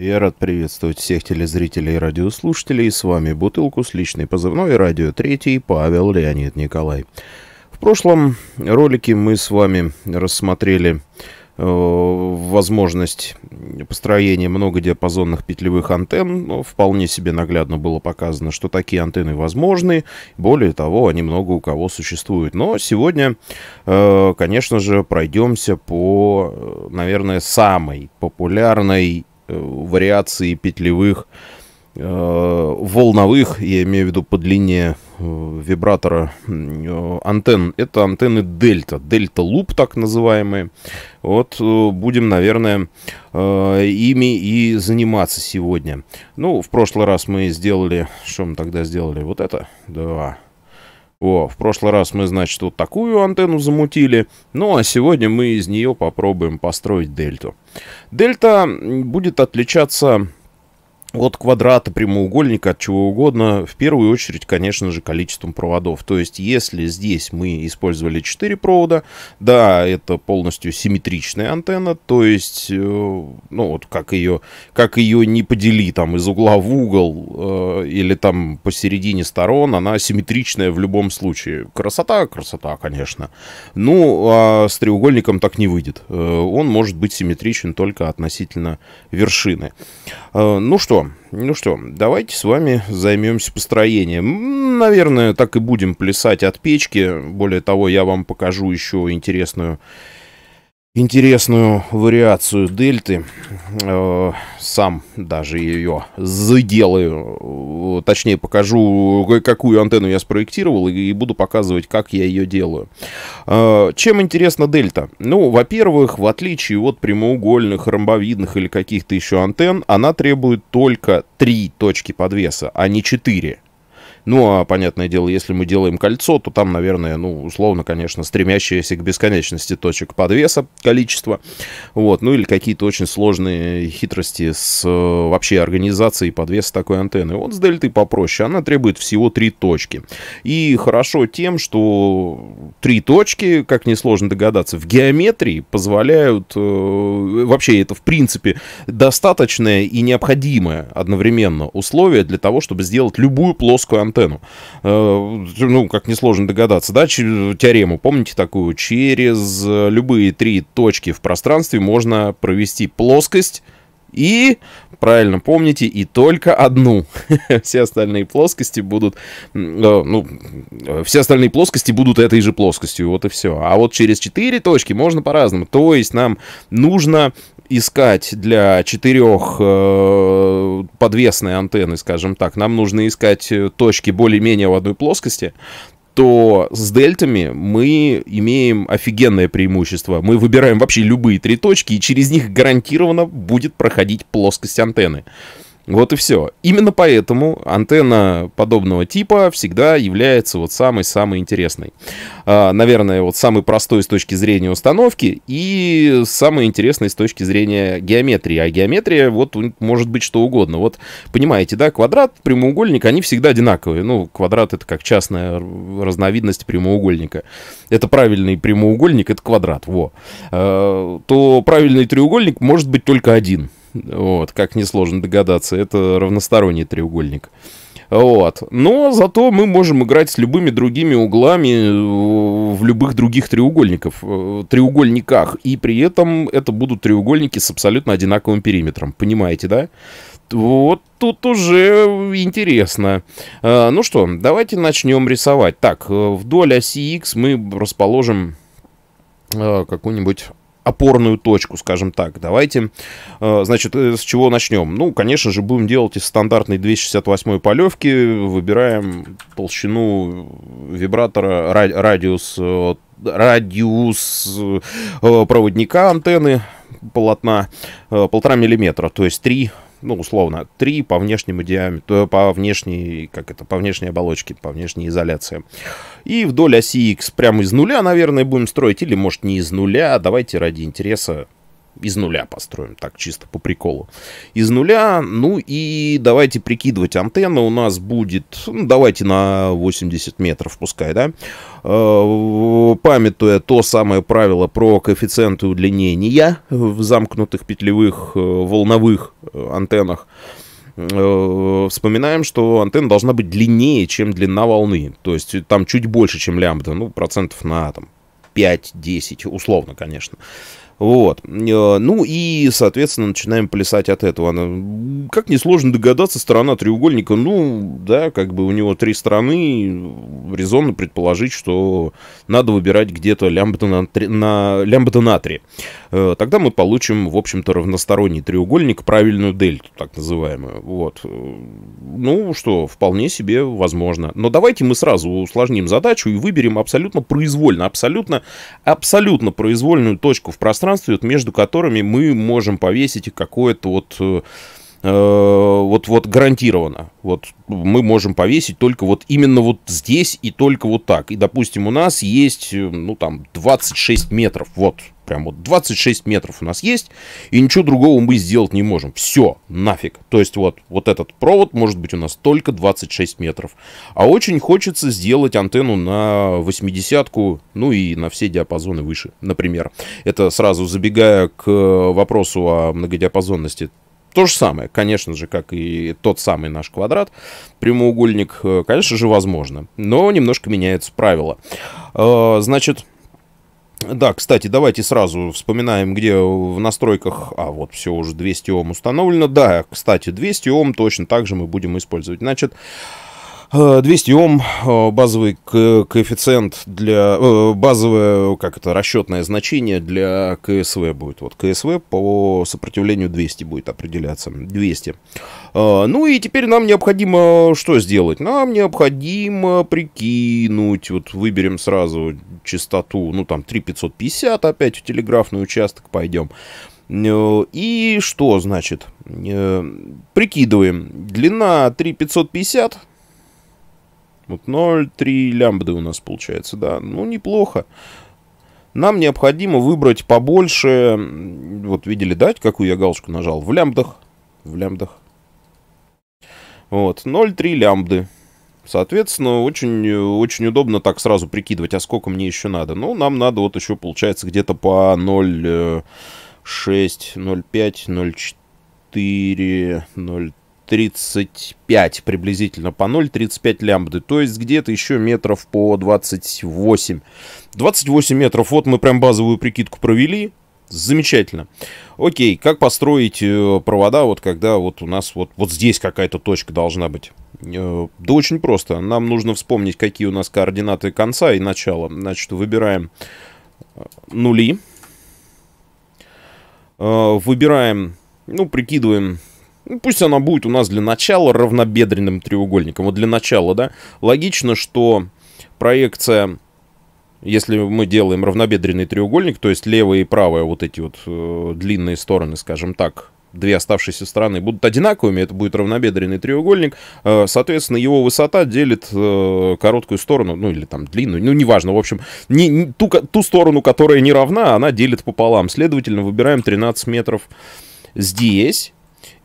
Я рад приветствовать всех телезрителей и радиослушателей. С вами «Бутылку» с личной позывной «Радио 3» Павел Леонид Николай. В прошлом ролике мы с вами рассмотрели э, возможность построения многодиапазонных петлевых антенн. Но ну, вполне себе наглядно было показано, что такие антенны возможны. Более того, они много у кого существуют. Но сегодня, э, конечно же, пройдемся по, э, наверное, самой популярной Э, вариации петлевых, э, волновых, я имею в виду по длине э, вибратора антенн. Это антенны дельта, дельта луп так называемые. Вот будем, наверное, ими и заниматься сегодня. Ну, в прошлый раз мы сделали, что мы тогда сделали? Вот это? Да, о, в прошлый раз мы, значит, вот такую антенну замутили. Ну, а сегодня мы из нее попробуем построить дельту. Дельта будет отличаться от квадрата, прямоугольника, от чего угодно, в первую очередь, конечно же, количеством проводов. То есть, если здесь мы использовали 4 провода, да, это полностью симметричная антенна, то есть, э, ну вот как ее, как ее не подели там из угла в угол э, или там посередине сторон, она симметричная в любом случае. Красота, красота, конечно. Ну, а с треугольником так не выйдет. Э, он может быть симметричен только относительно вершины. Э, ну что, ну что, давайте с вами займемся построением. Наверное, так и будем плясать от печки. Более того, я вам покажу еще интересную интересную вариацию дельты. Э, сам даже ее заделаю. Точнее, покажу, какую антенну я спроектировал и буду показывать, как я ее делаю. Э, чем интересна дельта? Ну, во-первых, в отличие от прямоугольных, ромбовидных или каких-то еще антенн, она требует только три точки подвеса, а не четыре. Ну, а понятное дело, если мы делаем кольцо, то там, наверное, ну, условно, конечно, стремящиеся к бесконечности точек подвеса количество. Вот. Ну, или какие-то очень сложные хитрости с э, вообще организацией подвеса такой антенны. Вот с дельтой попроще. Она требует всего три точки. И хорошо тем, что три точки, как несложно догадаться, в геометрии позволяют... Э, вообще, это, в принципе, достаточное и необходимое одновременно условие для того, чтобы сделать любую плоскую антенну антенну. Э, ну, как несложно догадаться, да, теорему, помните такую? Через любые три точки в пространстве можно провести плоскость, и, правильно помните, и только одну. все остальные плоскости будут, э, ну, э, все остальные плоскости будут этой же плоскостью, вот и все. А вот через четыре точки можно по-разному. То есть нам нужно искать для четырех э, подвесной антенны, скажем так, нам нужно искать э, точки более-менее в одной плоскости, то с дельтами мы имеем офигенное преимущество. Мы выбираем вообще любые три точки, и через них гарантированно будет проходить плоскость антенны. Вот и все. Именно поэтому антенна подобного типа всегда является вот самой-самой интересной. А, наверное, вот самый простой с точки зрения установки и самый интересный с точки зрения геометрии. А геометрия вот может быть что угодно. Вот понимаете, да, квадрат, прямоугольник, они всегда одинаковые. Ну, квадрат это как частная разновидность прямоугольника. Это правильный прямоугольник, это квадрат, во. А, то правильный треугольник может быть только один вот, как несложно догадаться, это равносторонний треугольник. Вот. Но зато мы можем играть с любыми другими углами э, в любых других треугольников, э, треугольниках. И при этом это будут треугольники с абсолютно одинаковым периметром. Понимаете, да? Вот тут уже интересно. Э, ну что, давайте начнем рисовать. Так, вдоль оси X мы расположим какую-нибудь опорную точку, скажем так. Давайте, э, значит, э, с чего начнем? Ну, конечно же, будем делать из стандартной 268 полевки, выбираем толщину вибратора, радиус, э, радиус проводника антенны, полотна полтора миллиметра, то есть 3 ну, условно, 3 по внешнему диаметру, по внешней, как это, по внешней оболочке, по внешней изоляции. И вдоль оси X прямо из нуля, наверное, будем строить, или, может, не из нуля, давайте ради интереса из нуля построим, так чисто по приколу. Из нуля, ну и давайте прикидывать, антенна у нас будет, ну, давайте на 80 метров пускай, да, э, памятуя то самое правило про коэффициенты удлинения в замкнутых петлевых э, волновых э, антеннах, вспоминаем, что антенна должна быть длиннее, чем длина волны. То есть там чуть больше, чем лямбда, ну, процентов на там, 5-10, условно, конечно. Вот. Э, ну и, соответственно, начинаем плясать от этого. как несложно догадаться, сторона треугольника, ну, да, как бы у него три стороны, резонно предположить, что надо выбирать где-то лямбда на, на, лямбда на 3. Э, тогда мы получим, в общем-то, равносторонний треугольник, правильную дельту, так называемую. Вот. Э, ну, что, вполне себе возможно. Но давайте мы сразу усложним задачу и выберем абсолютно произвольно, абсолютно, абсолютно произвольную точку в пространстве, пространстве, вот между которыми мы можем повесить какое-то вот э, э, вот, вот гарантированно. Вот мы можем повесить только вот именно вот здесь и только вот так. И, допустим, у нас есть, э, ну, там, 26 метров, вот, Прям вот 26 метров у нас есть, и ничего другого мы сделать не можем. Все, нафиг. То есть вот, вот этот провод может быть у нас только 26 метров. А очень хочется сделать антенну на 80 ну и на все диапазоны выше, например. Это сразу забегая к э, вопросу о многодиапазонности то же самое, конечно же, как и тот самый наш квадрат, прямоугольник, э, конечно же, возможно, но немножко меняется правила. Э, значит, да, кстати, давайте сразу вспоминаем, где в настройках... А, вот все уже 200 Ом установлено. Да, кстати, 200 Ом точно так же мы будем использовать. Значит, 200 э, Ом, э, базовый коэффициент для... Э, базовое, как это, расчетное значение для КСВ будет. Вот КСВ по сопротивлению 200 будет определяться. 200. Ну и теперь нам необходимо что сделать? Нам необходимо прикинуть. Вот выберем сразу частоту, ну там 3550 опять в телеграфный участок пойдем. И что значит? Прикидываем. Длина 3550, вот 0,3 лямбды у нас получается, да. Ну, неплохо. Нам необходимо выбрать побольше, вот видели, да, какую я галочку нажал? В лямбдах. В лямбдах. Вот, 0,3 лямбды. Соответственно, очень, очень удобно так сразу прикидывать, а сколько мне еще надо. Ну, нам надо вот еще, получается, где-то по 0,6, 0,5, 0,4, 0. 35 приблизительно по 0,35 лямбды, то есть где-то еще метров по 28. 28 метров, вот мы прям базовую прикидку провели, замечательно. Окей, как построить э, провода, вот когда вот у нас вот, вот здесь какая-то точка должна быть? Э, да очень просто, нам нужно вспомнить, какие у нас координаты конца и начала. Значит, выбираем э, нули, выбираем, ну, прикидываем ну, пусть она будет у нас для начала равнобедренным треугольником. Вот для начала, да. Логично, что проекция, если мы делаем равнобедренный треугольник, то есть левая и правая вот эти вот э, длинные стороны, скажем так, две оставшиеся стороны будут одинаковыми, это будет равнобедренный треугольник, э, соответственно, его высота делит э, короткую сторону, ну или там длинную, ну неважно, в общем, не, не, ту, ту сторону, которая не равна, она делит пополам, следовательно, выбираем 13 метров здесь,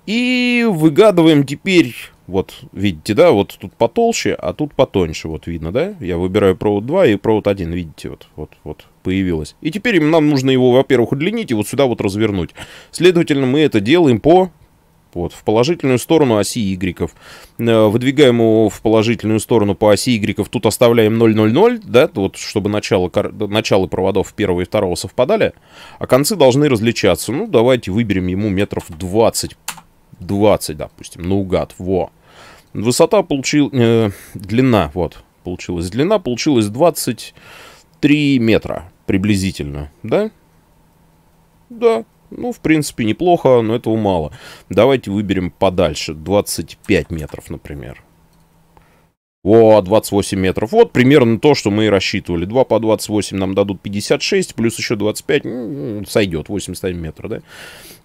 и выгадываем теперь, вот видите, да, вот тут потолще, а тут потоньше, вот видно, да? Я выбираю провод 2 и провод 1, видите, вот, вот, вот появилось. И теперь нам нужно его, во-первых, удлинить и вот сюда вот развернуть. Следовательно, мы это делаем по вот, в положительную сторону оси Y. Э, выдвигаем его в положительную сторону по оси Y. Тут оставляем 0,00, да, вот, чтобы начало, начало проводов первого и второго совпадали. А концы должны различаться. Ну, давайте выберем ему метров 20 20, допустим, наугад, во. Высота получил... Э, длина, вот, получилась длина, получилась 23 метра приблизительно, да? Да, ну, в принципе, неплохо, но этого мало. Давайте выберем подальше, 25 метров, например. О, 28 метров. Вот примерно то, что мы и рассчитывали. 2 по 28 нам дадут 56, плюс еще 25, ну, сойдет, 81 метр, да?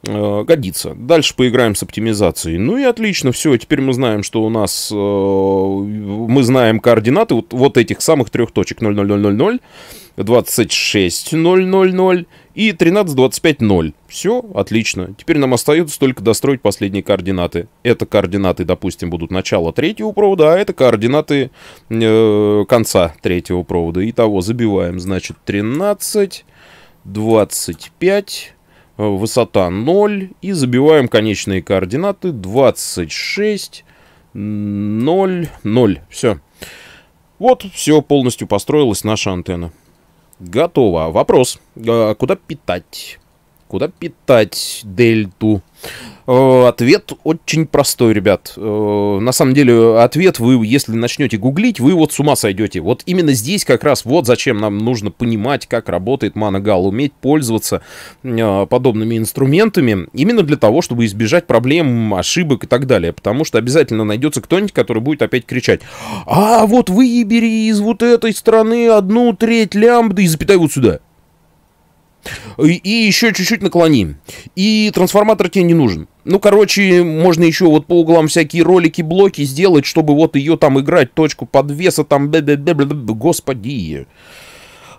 Э, годится. Дальше поиграем с оптимизацией. Ну и отлично, все, теперь мы знаем, что у нас... Э, мы знаем координаты вот, вот этих самых трех точек. 00000, 26000 и 13.25.0. Все, отлично. Теперь нам остается только достроить последние координаты. Это координаты, допустим, будут начала третьего провода, а это координаты э, конца третьего провода. Итого забиваем, значит, 13, 25, высота 0 и забиваем конечные координаты 26, 0, 0. Все. Вот, все полностью построилась наша антенна. Готово. Вопрос. Э, куда питать? Куда питать дельту? Э, ответ очень простой, ребят. Э, на самом деле, ответ вы, если начнете гуглить, вы вот с ума сойдете. Вот именно здесь как раз вот зачем нам нужно понимать, как работает манагал, уметь пользоваться э, подобными инструментами, именно для того, чтобы избежать проблем, ошибок и так далее. Потому что обязательно найдется кто-нибудь, который будет опять кричать, а вот выбери из вот этой страны одну треть лямбды и запятай вот сюда. И, и еще чуть-чуть наклоним. И трансформатор тебе не нужен. Ну, короче, можно еще вот по углам всякие ролики, блоки сделать, чтобы вот ее там играть, точку подвеса там, бе -бе -бе -бе -бе, господи.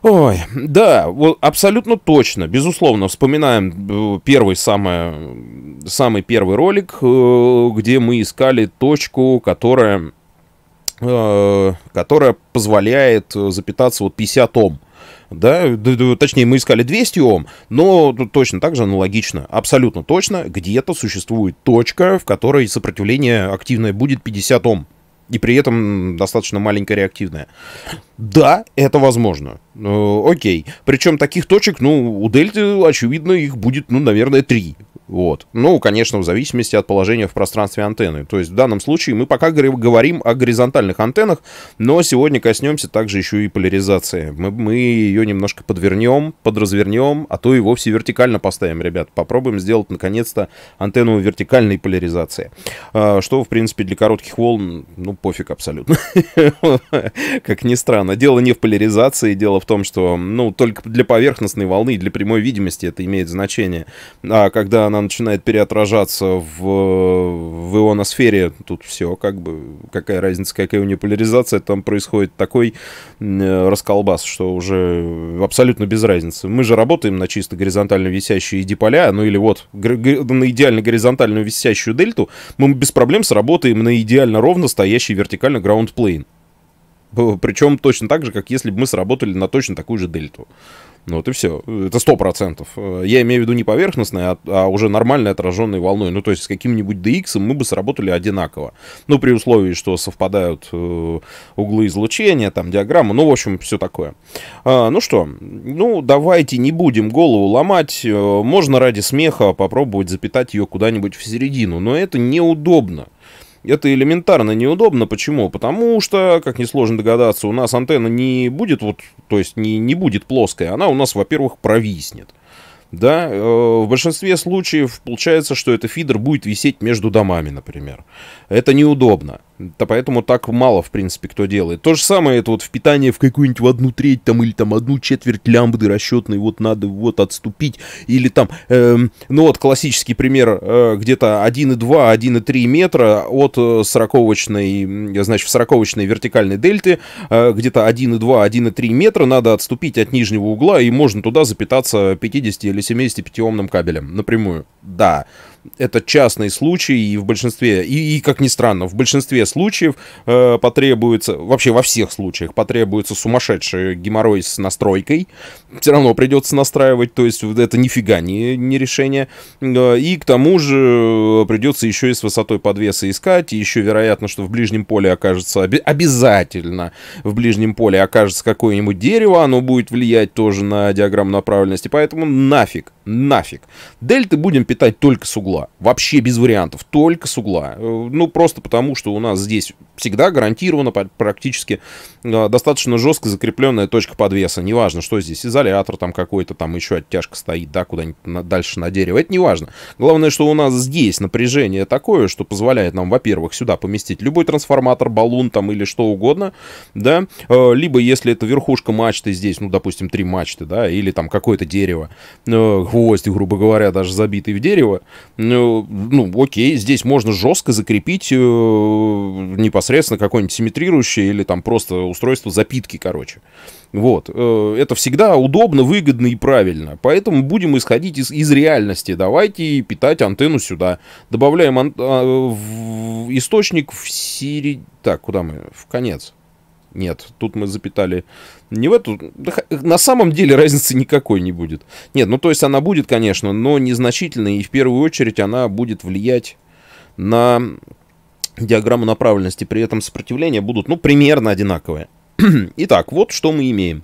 Ой, да, вот абсолютно точно, безусловно, вспоминаем э, первый, самое, самый первый ролик, э, где мы искали точку, которая, э, которая позволяет запитаться вот 50 ом да, точнее, мы искали 200 Ом, но точно так же аналогично, абсолютно точно, где-то существует точка, в которой сопротивление активное будет 50 Ом и при этом достаточно маленькая реактивная. Да, это возможно. Э, окей. Причем таких точек, ну, у дельты, очевидно, их будет, ну, наверное, три. Вот. Ну, конечно, в зависимости от положения в пространстве антенны. То есть в данном случае мы пока говорим о горизонтальных антеннах, но сегодня коснемся также еще и поляризации. Мы, мы ее немножко подвернем, подразвернем, а то и вовсе вертикально поставим, ребят. Попробуем сделать, наконец-то, антенну вертикальной поляризации. А, что, в принципе, для коротких волн, ну, пофиг абсолютно. Как ни странно. Дело не в поляризации, дело в том, что, ну, только для поверхностной волны, и для прямой видимости это имеет значение. А когда она она начинает переотражаться в, в ионосфере, тут все, как бы, какая разница, какая у нее поляризация, там происходит такой э, расколбас, что уже абсолютно без разницы. Мы же работаем на чисто горизонтально висящие диполя, ну или вот на идеально горизонтальную висящую дельту, мы без проблем сработаем на идеально ровно стоящий вертикально граунд плейн Причем точно так же, как если бы мы сработали на точно такую же дельту. Ну Вот и все. Это сто процентов. Э, я имею в виду не поверхностное, а, а уже нормально отраженной волной. Ну, то есть с каким-нибудь DX мы бы сработали одинаково. Ну, при условии, что совпадают э, углы излучения, там, диаграмма, ну, в общем, все такое. А, ну что, ну, давайте не будем голову ломать. Э, можно ради смеха попробовать запитать ее куда-нибудь в середину, но это неудобно. Это элементарно неудобно. Почему? Потому что, как несложно догадаться, у нас антенна не будет, вот, то есть не, не будет плоская. Она у нас, во-первых, провиснет. Да, э, в большинстве случаев получается, что этот фидер будет висеть между домами, например. Это неудобно. Да поэтому так мало, в принципе, кто делает. То же самое это вот в питание в какую-нибудь в одну треть там или там одну четверть лямбды расчетной, вот надо вот отступить. Или там, эм, ну вот классический пример, э, где-то 1,2, 1,3 метра от э, сороковочной, значит, в сороковочной вертикальной дельты, э, где-то 1,2, 1,3 метра надо отступить от нижнего угла и можно туда запитаться 50 или 75 омным кабелем напрямую. Да. Да это частный случай, и в большинстве, и, и как ни странно, в большинстве случаев э, потребуется, вообще во всех случаях потребуется сумасшедший геморрой с настройкой, все равно придется настраивать, то есть это нифига не, не решение, э, и к тому же э, придется еще и с высотой подвеса искать, и еще вероятно, что в ближнем поле окажется, обязательно в ближнем поле окажется какое-нибудь дерево, оно будет влиять тоже на диаграмму направленности, поэтому нафиг, нафиг. Дельты будем питать только с углом угла. Вообще без вариантов, только с угла. Э, ну, просто потому, что у нас здесь всегда гарантированно практически э, достаточно жестко закрепленная точка подвеса. Неважно, что здесь, изолятор там какой-то, там еще оттяжка стоит, да, куда-нибудь дальше на дерево. Это неважно. Главное, что у нас здесь напряжение такое, что позволяет нам, во-первых, сюда поместить любой трансформатор, баллон там или что угодно, да, э, либо если это верхушка мачты здесь, ну, допустим, три мачты, да, или там какое-то дерево, гвоздь, грубо говоря, даже забитый в дерево, Э, ну, окей, здесь можно жестко закрепить э, непосредственно какое-нибудь симметрирующее или там просто устройство запитки, короче. Вот. Э, это всегда удобно, выгодно и правильно. Поэтому будем исходить из, из реальности. Давайте питать антенну сюда. Добавляем ан- а, в источник в середину... Так, куда мы? В конец. Нет, тут мы запитали не в эту... на самом деле разницы никакой не будет. Нет, ну то есть она будет, конечно, но незначительная и в первую очередь она будет влиять на диаграмму направленности. При этом сопротивления будут, ну, примерно одинаковые. Итак, вот что мы имеем.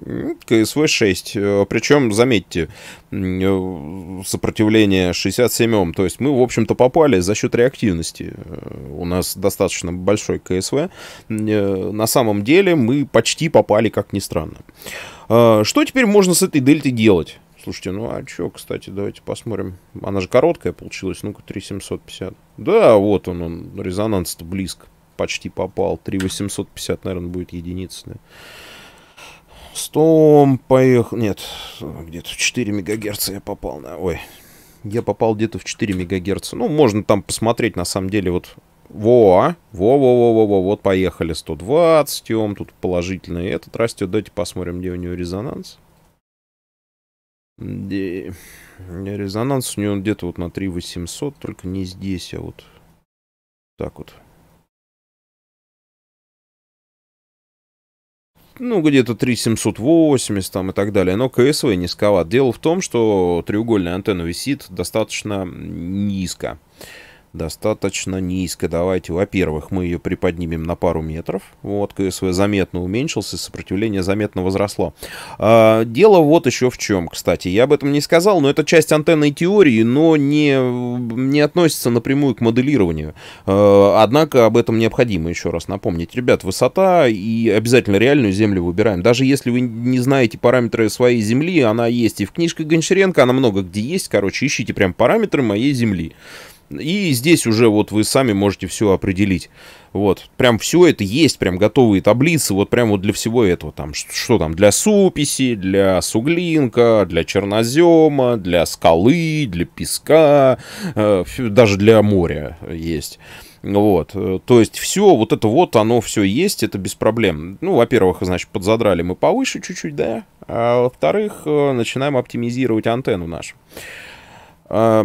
КСВ-6. Э, Причем, заметьте, э, сопротивление 67 Ом. То есть мы, в общем-то, попали за счет реактивности. Э, у нас достаточно большой КСВ. На самом деле мы почти попали, как ни странно. Что теперь можно с этой дельтой делать? Слушайте, ну а что, кстати, давайте посмотрим. Она же короткая получилась, ну-ка, 3750. Да, вот он, он резонанс-то близко. Почти попал. 3850, наверное, будет единица. Да. 100 поехал... Нет, где-то в 4 мегагерца я попал. На... Ой, я попал где-то в 4 мегагерца. Ну, можно там посмотреть, на самом деле, вот... Во, во-во-во-во-во, вот поехали 120 ом, тут положительный этот растет. Давайте посмотрим, где у него резонанс. Где... Резонанс у него где-то вот на 3800, только не здесь, а вот так вот. ну, где-то 3780 там и так далее, но КСВ низковат. Дело в том, что треугольная антенна висит достаточно низко достаточно низко. Давайте, во-первых, мы ее приподнимем на пару метров. Вот, КСВ заметно уменьшился, сопротивление заметно возросло. А, дело вот еще в чем, кстати. Я об этом не сказал, но это часть антенной теории, но не, не относится напрямую к моделированию. А, однако об этом необходимо еще раз напомнить. Ребят, высота и обязательно реальную землю выбираем. Даже если вы не знаете параметры своей земли, она есть и в книжке Гончаренко, она много где есть. Короче, ищите прям параметры моей земли. И здесь уже вот вы сами можете все определить. Вот, прям все это есть, прям готовые таблицы, вот прям вот для всего этого, там, что, что там, для суписи, для суглинка, для чернозема, для скалы, для песка, э, даже для моря есть. Вот, э, то есть все, вот это вот, оно все есть, это без проблем. Ну, во-первых, значит, подзадрали мы повыше чуть-чуть, да, а во-вторых, э, начинаем оптимизировать антенну нашу. А,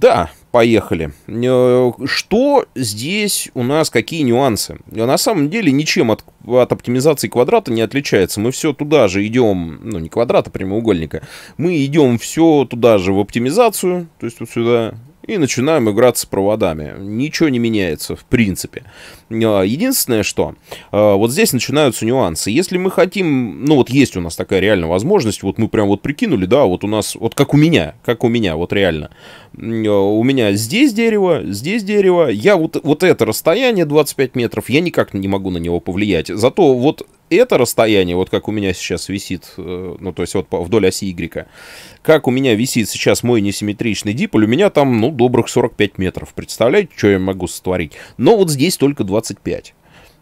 да, поехали. Э, что здесь у нас, какие нюансы? Э, на самом деле ничем от, от оптимизации квадрата не отличается. Мы все туда же идем, ну не квадрата, прямоугольника. Мы идем все туда же в оптимизацию, то есть вот сюда и начинаем играть с проводами. Ничего не меняется, в принципе. А, единственное, что а, вот здесь начинаются нюансы. Если мы хотим, ну вот есть у нас такая реальная возможность, вот мы прям вот прикинули, да, вот у нас, вот как у меня, как у меня, вот реально. А, у меня здесь дерево, здесь дерево, я вот, вот это расстояние 25 метров, я никак не могу на него повлиять. Зато вот это расстояние, вот как у меня сейчас висит, э, ну, то есть вот вдоль оси Y, как у меня висит сейчас мой несимметричный диполь, у меня там, ну, добрых 45 метров. Представляете, что я могу сотворить? Но вот здесь только 25.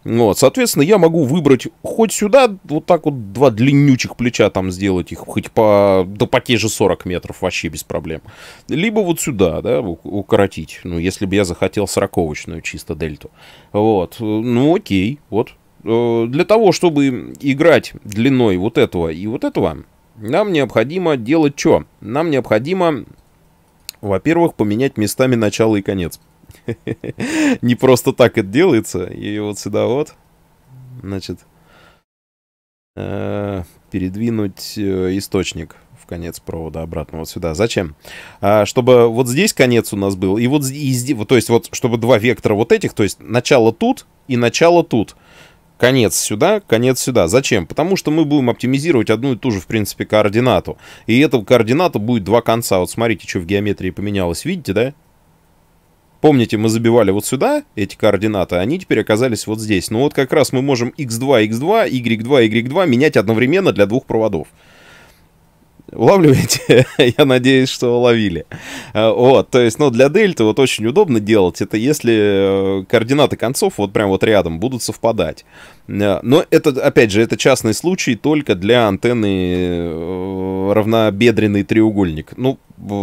Вот, соответственно, я могу выбрать хоть сюда, вот так вот два длиннючих плеча там сделать их, хоть по, да по те же 40 метров вообще без проблем. Либо вот сюда, да, укоротить, ну, если бы я захотел сороковочную чисто дельту. Вот, э, ну, окей, вот, Э, для того, чтобы играть длиной вот этого и вот этого, нам необходимо делать что? Нам необходимо, во-первых, поменять местами начало и конец. Не просто так это делается. И вот сюда вот, значит, э, передвинуть э, источник в конец провода обратно вот сюда. Зачем? А, чтобы вот здесь конец у нас был, и вот здесь, то есть вот, чтобы два вектора вот этих, то есть начало тут и начало тут конец сюда, конец сюда. Зачем? Потому что мы будем оптимизировать одну и ту же, в принципе, координату. И этого координата будет два конца. Вот смотрите, что в геометрии поменялось. Видите, да? Помните, мы забивали вот сюда эти координаты, они теперь оказались вот здесь. Ну вот как раз мы можем x2, x2, y2, y2 менять одновременно для двух проводов. Улавливаете? Я надеюсь, что уловили. Э, вот, то есть, ну, для дельты вот очень удобно делать это, если э, координаты концов вот прям вот рядом будут совпадать. Э, но это, опять же, это частный случай только для антенны равнобедренный треугольник. Ну,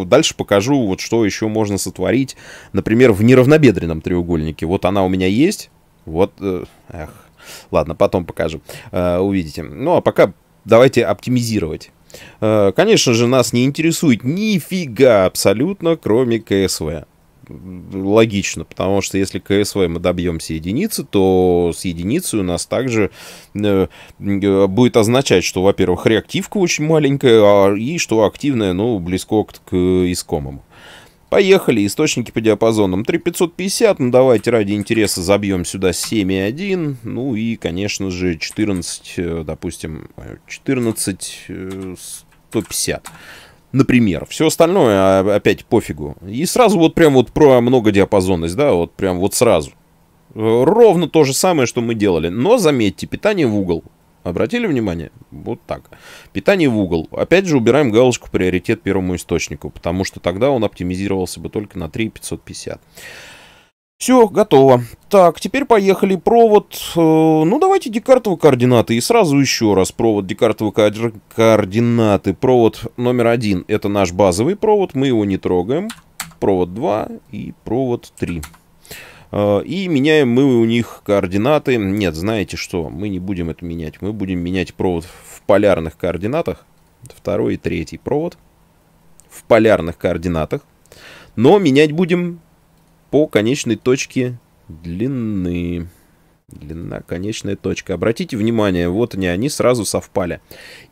дальше покажу, вот что еще можно сотворить, например, в неравнобедренном треугольнике. Вот она у меня есть, вот, эх, ладно, потом покажу, увидите. Ну, а пока давайте оптимизировать Э, конечно же, нас не интересует нифига абсолютно, кроме КСВ. Логично, потому что если КСВ мы добьемся единицы, то с единицей у нас также э, э, будет означать, что, во-первых, реактивка очень маленькая, а, и что активная, ну, близко к, к искомому. Поехали, источники по диапазонам 3550, ну давайте ради интереса забьем сюда 7,1, ну и, конечно же, 14, э, допустим, 14150 э, э, например. Все остальное а, опять пофигу. И сразу вот прям вот про многодиапазонность, да, вот прям вот сразу. Ровно то же самое, что мы делали. Но, заметьте, питание в угол. Обратили внимание? Вот так. Питание в угол. Опять же убираем галочку приоритет первому источнику, потому что тогда он оптимизировался бы только на 3550. Все, готово. Так, теперь поехали. Провод. Э, ну, давайте декартовые координаты. И сразу еще раз провод декартовые координаты. Провод номер один. Это наш базовый провод. Мы его не трогаем. Провод 2 и провод 3. Э, и меняем мы у них координаты. Нет, знаете что, мы не будем это менять. Мы будем менять провод в полярных координатах. Второй и третий провод в полярных координатах. Но менять будем по конечной точке длины. Длина, конечная точка. Обратите внимание, вот они, они сразу совпали.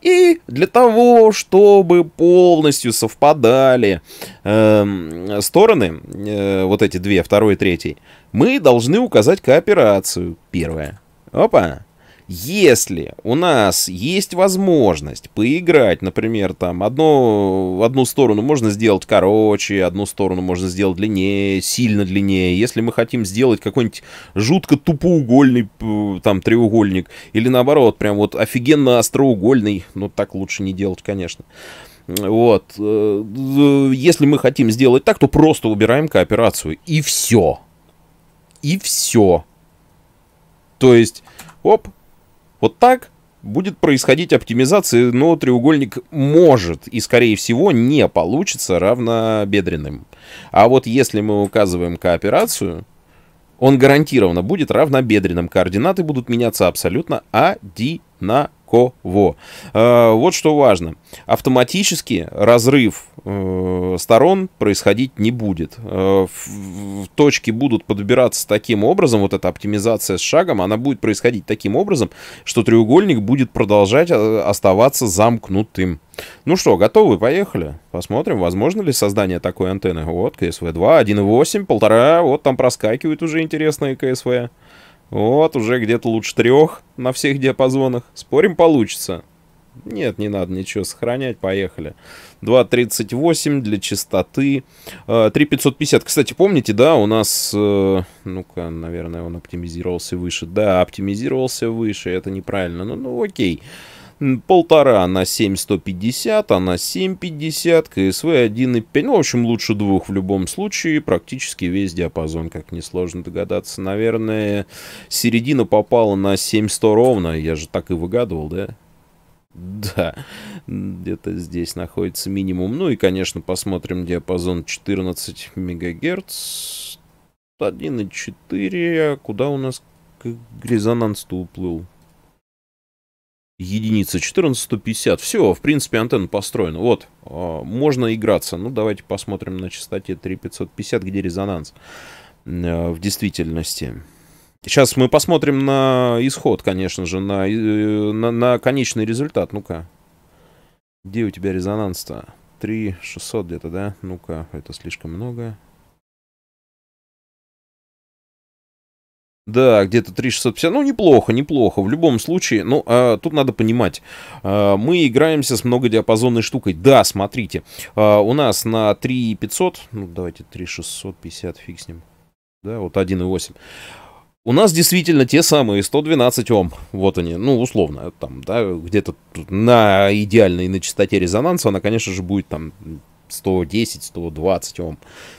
И для того, чтобы полностью совпадали э, стороны, э, вот эти две, второй и третий, мы должны указать кооперацию. Первая. Опа. Если у нас есть возможность поиграть, например, там одно, одну сторону можно сделать короче, одну сторону можно сделать длиннее, сильно длиннее. Если мы хотим сделать какой-нибудь жутко тупоугольный там треугольник, или наоборот, прям вот офигенно остроугольный, ну так лучше не делать, конечно. Вот. Э, э, если мы хотим сделать так, то просто убираем кооперацию. И все. И все. То есть, оп, вот так будет происходить оптимизация, но треугольник может и, скорее всего, не получится равнобедренным. А вот если мы указываем кооперацию, он гарантированно будет равнобедренным. Координаты будут меняться абсолютно одинаково никого. Э, вот что важно. Автоматически разрыв э, сторон происходить не будет. Э, точки будут подбираться таким образом, вот эта оптимизация с шагом, она будет происходить таким образом, что треугольник будет продолжать оставаться замкнутым. Ну что, готовы? Поехали. Посмотрим, возможно ли создание такой антенны. Вот, КСВ-2, 1.8, полтора. Вот там проскакивает уже интересные КСВ. Вот, уже где-то лучше трех на всех диапазонах. Спорим, получится. Нет, не надо ничего сохранять, поехали. 2.38 для частоты. 3.550, э, кстати, помните, да, у нас, э, ну-ка, наверное, он оптимизировался выше. Да, оптимизировался выше, это неправильно, ну, ну окей. Окей полтора на 7,150, а на 7,50, КСВ 1,5. Ну, в общем, лучше двух в любом случае. Практически весь диапазон, как несложно догадаться. Наверное, середина попала на 7,100 ровно. Я же так и выгадывал, да? Да, где-то здесь находится минимум. Ну и, конечно, посмотрим диапазон 14 мегагерц, 1,4. А куда у нас резонанс-то уплыл? единица 14150. Все, в принципе, антенна построена. Вот, а, можно играться. Ну, давайте посмотрим на частоте 3550, где резонанс э, в действительности. Сейчас мы посмотрим на исход, конечно же, на, э, на, на конечный результат. Ну-ка. Где у тебя резонанс-то? 3600 где-то, да? Ну-ка, это слишком много. Да, где-то 3650. Ну, неплохо, неплохо. В любом случае, ну, а, тут надо понимать, а, мы играемся с многодиапазонной штукой. Да, смотрите, а, у нас на 3500, ну, давайте 3650 фикснем. Да, вот 1,8. У нас действительно те самые 112 Ом. Вот они, ну, условно, там, да, где-то на идеальной, на частоте резонанса она, конечно же, будет там 110-120 Ом.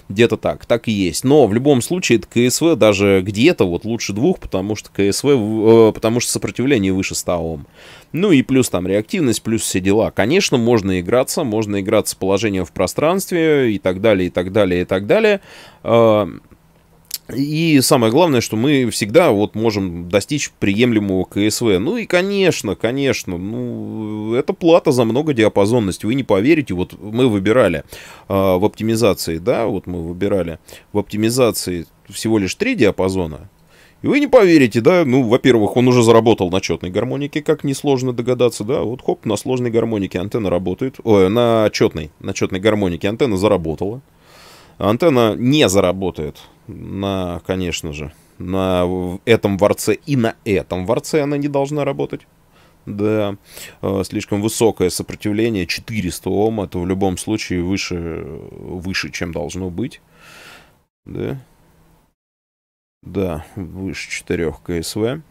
Где-то так, так и есть. Но в любом случае это КСВ даже где-то вот лучше двух, потому что КСВ, э, потому что сопротивление выше 100 Ом. Ну и плюс там реактивность, плюс все дела. Конечно, можно играться, можно играться положением в пространстве и так далее, и так далее, и так далее. Э, и самое главное, что мы всегда вот можем достичь приемлемого КСВ. Ну и, конечно, конечно, ну, это плата за многодиапазонность. Вы не поверите, вот мы выбирали э, в оптимизации, да, вот мы выбирали в оптимизации всего лишь три диапазона. И вы не поверите, да, ну, во-первых, он уже заработал на четной гармонике, как несложно догадаться, да, вот хоп, на сложной гармонике антенна работает, ой, на четной, на четной гармонике антенна заработала. Антенна не заработает на, конечно же, на этом ворце и на этом ворце она не должна работать. Да, э, слишком высокое сопротивление, 400 Ом, это в любом случае выше, выше, чем должно быть. Да, да, выше 4 КСВ.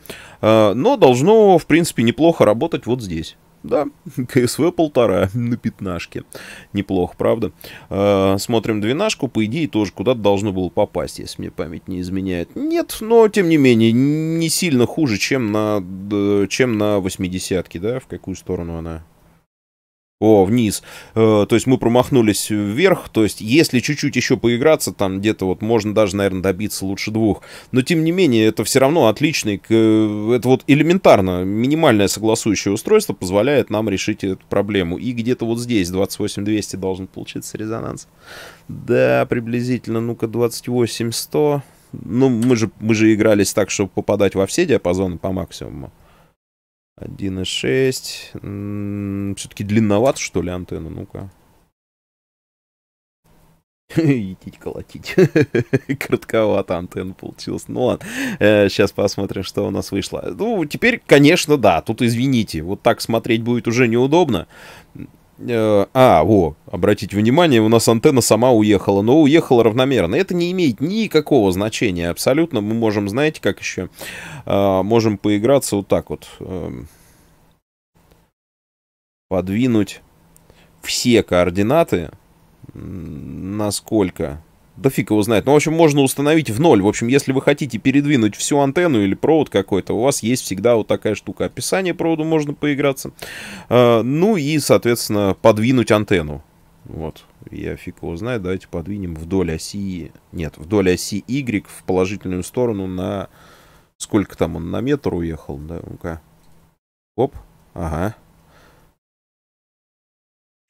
Э, но должно, в принципе, неплохо работать вот здесь. Да, КСВ полтора на пятнашке. Неплохо, правда? Э, смотрим двенашку. По идее, тоже куда-то должно было попасть, если мне память не изменяет. Нет, но, тем не менее, не сильно хуже, чем на, чем на 80-ке, да? В какую сторону она о, вниз. Э, то есть мы промахнулись вверх. То есть если чуть-чуть еще поиграться, там где-то вот можно даже, наверное, добиться лучше двух. Но тем не менее, это все равно отличный. Э, это вот элементарно. Минимальное согласующее устройство позволяет нам решить эту проблему. И где-то вот здесь 28200 должен получиться резонанс. Да, приблизительно. Ну-ка, 28100. Ну, мы же, мы же игрались так, чтобы попадать во все диапазоны по максимуму. 1,6. Все-таки длинноват, что ли, антенна? Ну-ка. Идите колотить. Коротковато антенна получилась. Ну ладно, сейчас э, посмотрим, что у нас вышло. Ну, теперь, конечно, да, тут извините. Вот так смотреть будет уже неудобно. Э, а, во, обратите внимание, у нас антенна сама уехала, но уехала равномерно. Это не имеет никакого значения абсолютно. Мы можем, знаете, как еще, э, можем поиграться вот так вот. Э, подвинуть все координаты, насколько да фиг его знает. Ну, в общем, можно установить в ноль. В общем, если вы хотите передвинуть всю антенну или провод какой-то, у вас есть всегда вот такая штука. Описание провода можно поиграться. А, ну и, соответственно, подвинуть антенну. Вот, я фиг его знает. давайте подвинем вдоль оси, нет, вдоль оси Y в положительную сторону на... Сколько там он, на метр уехал, да, ну-ка. Оп, ага.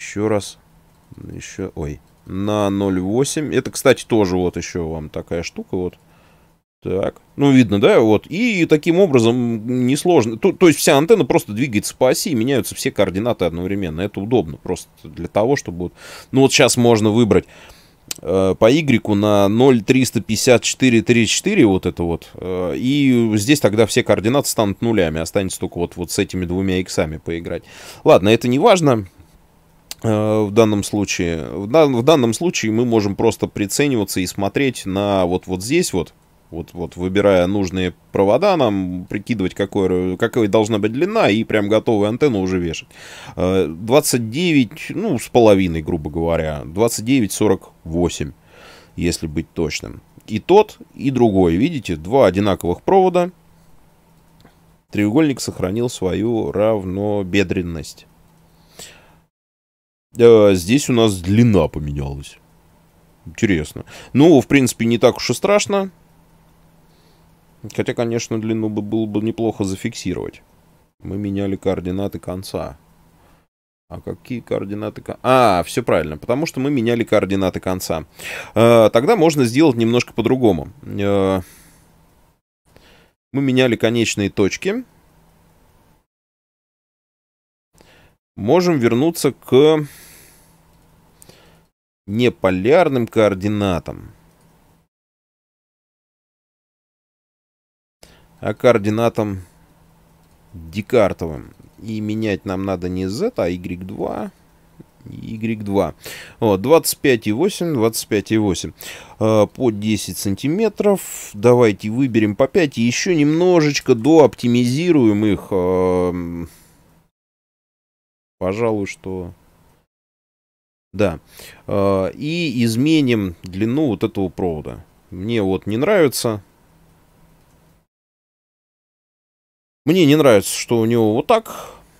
Еще раз, еще, ой, на 0,8. Это, кстати, тоже вот еще вам такая штука. Вот. Так, ну видно, да, вот. И таким образом несложно. То, то есть вся антенна просто двигается по оси и меняются все координаты одновременно. Это удобно просто для того, чтобы... вот. Ну вот сейчас можно выбрать э, по Y на 0,354,34 вот это вот. Э, и здесь тогда все координаты станут нулями. Останется только вот, вот с этими двумя иксами поиграть. Ладно, это не важно. Э, в данном случае. В, дан, в данном случае мы можем просто прицениваться и смотреть на вот, вот здесь вот, вот, вот выбирая нужные провода, нам прикидывать, какой, какой должна быть длина, и прям готовую антенну уже вешать. 29, э, ну, с половиной, грубо говоря. 29,48, если быть точным. И тот, и другой. Видите, два одинаковых провода. Треугольник сохранил свою равнобедренность. Э, здесь у нас длина поменялась. Интересно. Ну, в принципе, не так уж и страшно. Хотя, конечно, длину бы было бы неплохо зафиксировать. Мы меняли координаты конца. А какие координаты... А, все правильно, потому что мы меняли координаты конца. Э, тогда можно сделать немножко по-другому. Э, мы меняли конечные точки. Можем вернуться к неполярным координатам. А координатам Декартовым. И менять нам надо не z, а y2. Y2. Вот, 25,8, 25,8. По 10 сантиметров. Давайте выберем по 5. И еще немножечко дооптимизируем их. Пожалуй, что да. А, и изменим длину вот этого провода. Мне вот не нравится. Мне не нравится, что у него вот так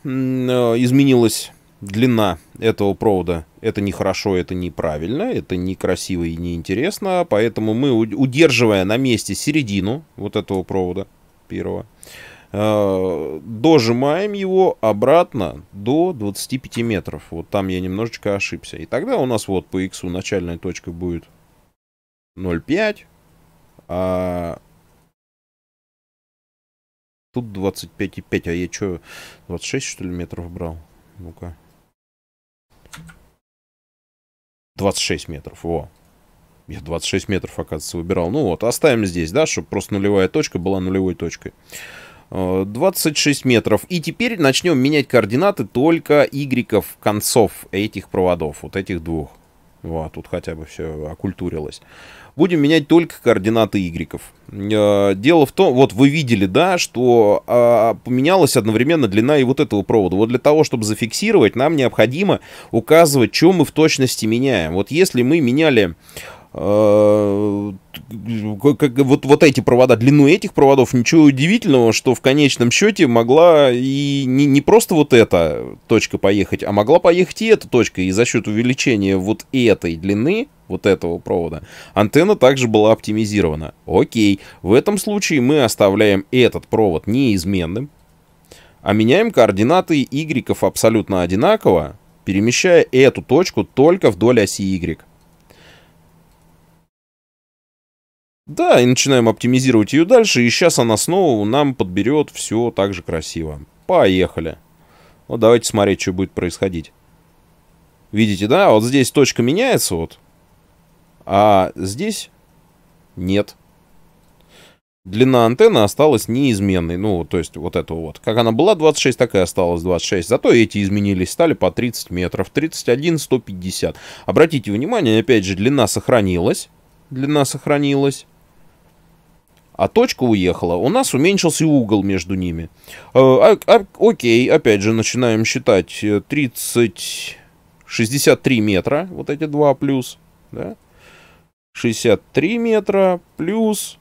а, изменилась длина этого провода. Это нехорошо, это неправильно, это некрасиво и неинтересно. Поэтому мы, удерживая на месте середину вот этого провода первого, Э, дожимаем его обратно до 25 метров. Вот там я немножечко ошибся. И тогда у нас вот по x начальная точка будет 0,5, а тут 25,5. А я что, 26 что ли метров брал? Ну-ка. 26 метров, во. Я 26 метров, оказывается, выбирал. Ну вот, оставим здесь, да, чтобы просто нулевая точка была нулевой точкой. 26 метров. И теперь начнем менять координаты только y концов этих проводов, вот этих двух. Вот, тут хотя бы все окультурилось. Будем менять только координаты y. Э, дело в том, вот вы видели, да, что а, поменялась одновременно длина и вот этого провода. Вот для того, чтобы зафиксировать, нам необходимо указывать, что мы в точности меняем. Вот если мы меняли Э, как, вот, вот эти провода, длину этих проводов, ничего удивительного, что в конечном счете могла и не, не просто вот эта точка поехать, а могла поехать и эта точка. И за счет увеличения вот этой длины, вот этого провода, антенна также была оптимизирована. Окей, в этом случае мы оставляем этот провод неизменным, а меняем координаты y абсолютно одинаково, перемещая эту точку только вдоль оси y. Да, и начинаем оптимизировать ее дальше, и сейчас она снова нам подберет все так же красиво. Поехали. Вот давайте смотреть, что будет происходить. Видите, да, вот здесь точка меняется, вот. А здесь нет. Длина антенны осталась неизменной. Ну, то есть вот этого вот. Как она была 26, так и осталась 26. Зато эти изменились, стали по 30 метров. 31, 150. Обратите внимание, опять же, длина сохранилась. Длина сохранилась а точка уехала, у нас уменьшился угол между ними. Э, а, а, окей, опять же, начинаем считать 30, э, 63 метра, вот эти два плюс, да? 63 метра плюс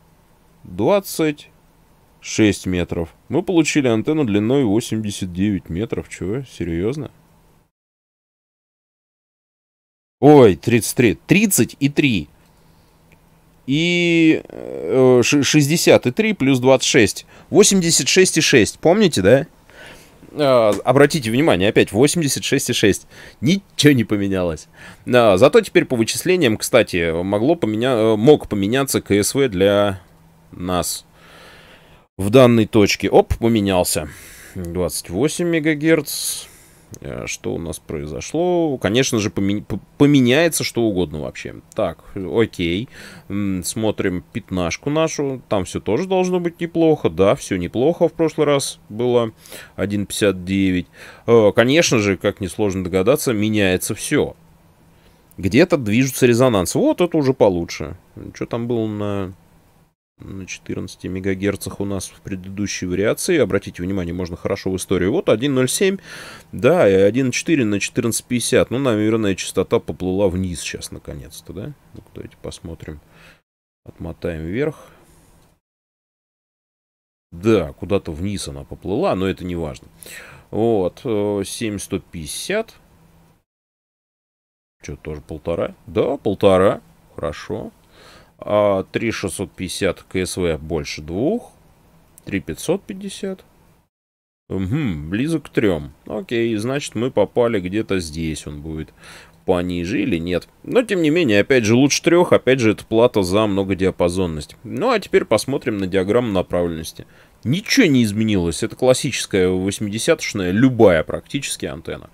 26 метров. Мы получили антенну длиной 89 метров. Чего? Серьезно? Ой, 33. 30 и 3 и 63 э, плюс 26. 86,6. Помните, да? А, обратите внимание, опять 86,6. Ничего не поменялось. Да, зато теперь по вычислениям, кстати, могло поменя... Э, мог поменяться КСВ для нас в данной точке. Оп, поменялся. 28 мегагерц. Э, что у нас произошло. Конечно же, поме... поменяется что угодно вообще. Так, окей. Смотрим пятнашку нашу. Там все тоже должно быть неплохо. Да, все неплохо в прошлый раз было. 1.59. Э, конечно же, как несложно догадаться, меняется все. Где-то движется резонанс. Вот это уже получше. Что там было на на 14 мегагерцах у нас в предыдущей вариации. Обратите внимание, можно хорошо в историю. Вот 1.07, да, и 1.4 на 14.50. Ну, наверное, частота поплыла вниз сейчас, наконец-то, да? Ну, давайте посмотрим. Отмотаем вверх. Да, куда-то вниз она поплыла, но это не важно. Вот, 7150. Э, Что, тоже полтора? Да, полтора. Хорошо. А 3650 КСВ больше двух. 3550. Угу, близок к трем. Окей, значит мы попали где-то здесь он будет пониже или нет. Но, тем не менее, опять же, лучше трех, опять же, это плата за многодиапазонность. Ну, а теперь посмотрим на диаграмму направленности. Ничего не изменилось, это классическая 80-шная, любая практически антенна.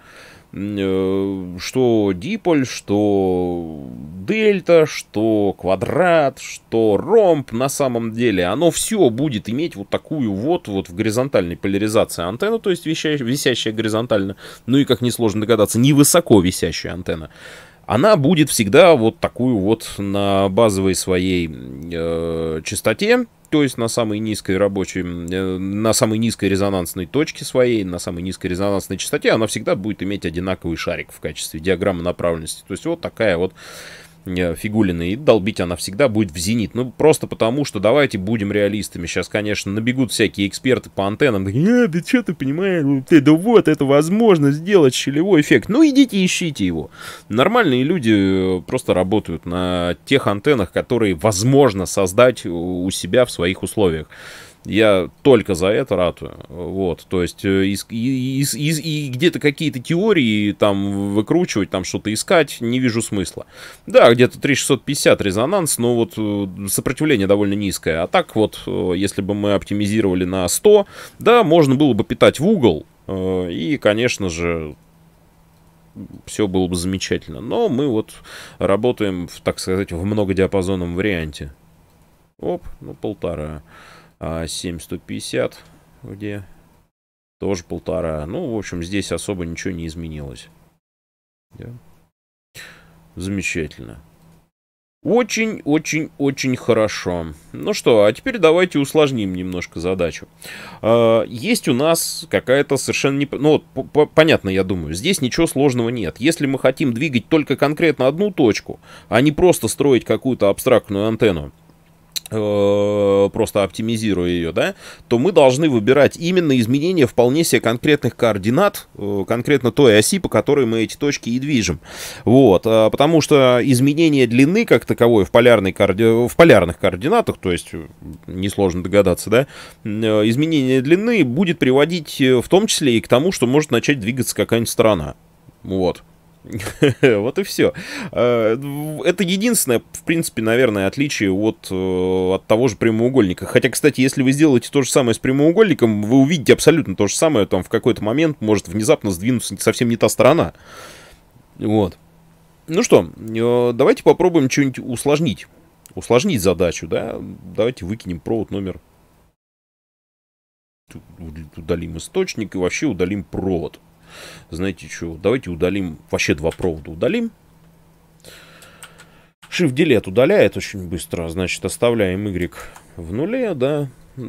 Э, что диполь, что дельта, что квадрат, что ромб на самом деле, оно все будет иметь вот такую вот, вот в горизонтальной поляризации антенну, то есть висящая, висящая горизонтально, ну и, как несложно догадаться, невысоко висящая антенна она будет всегда вот такую вот на базовой своей э, частоте, то есть на самой низкой рабочей, э, на самой низкой резонансной точке своей, на самой низкой резонансной частоте, она всегда будет иметь одинаковый шарик в качестве диаграммы направленности. То есть вот такая вот Фигулина, и долбить она всегда будет в зенит. Ну, просто потому, что давайте будем реалистами. Сейчас, конечно, набегут всякие эксперты по антеннам. Э, да что ты понимаешь, ты, да вот, это возможно сделать щелевой эффект. Ну, идите ищите его. Нормальные люди э, просто работают на тех антеннах, которые возможно создать у себя в своих условиях. Я только за это ратую. Вот, то есть, э, и, и, и, и где-то какие-то теории там выкручивать, там что-то искать, не вижу смысла. Да, где-то 3650 резонанс, но вот э, сопротивление довольно низкое. А так вот, э, если бы мы оптимизировали на 100, да, можно было бы питать в угол, и, конечно же, все было бы замечательно. Но мы вот работаем, в, так сказать, в многодиапазонном варианте. Оп, ну полтора. 7150, а, где тоже полтора. Ну, в общем, здесь особо ничего не изменилось. Да. Замечательно. Очень-очень-очень хорошо. Ну что, а теперь давайте усложним немножко задачу. А, есть у нас какая-то совершенно... Не... Ну, вот, понятно, я думаю, здесь ничего сложного нет. Если мы хотим двигать только конкретно одну точку, а не просто строить какую-то абстрактную антенну, Э, просто оптимизируя ее, да, то мы должны выбирать именно изменения вполне себе конкретных координат, э, конкретно той оси, по которой мы эти точки и движем. Вот, э, потому что изменение длины как таковой в, полярной коорди... в полярных координатах, то есть несложно догадаться, да, изменение длины будет приводить в том числе и к тому, что может начать двигаться какая-нибудь страна, Вот. вот и все. Э, это единственное, в принципе, наверное, отличие от, э, от того же прямоугольника. Хотя, кстати, если вы сделаете то же самое с прямоугольником, вы увидите абсолютно то же самое. Там в какой-то момент может внезапно сдвинуться совсем не та сторона. Вот. Ну что, э, давайте попробуем что-нибудь усложнить. Усложнить задачу, да? Давайте выкинем провод номер... Удалим источник и вообще удалим провод знаете что, давайте удалим, вообще два провода удалим. Shift Delete удаляет очень быстро, значит, оставляем Y в нуле, да.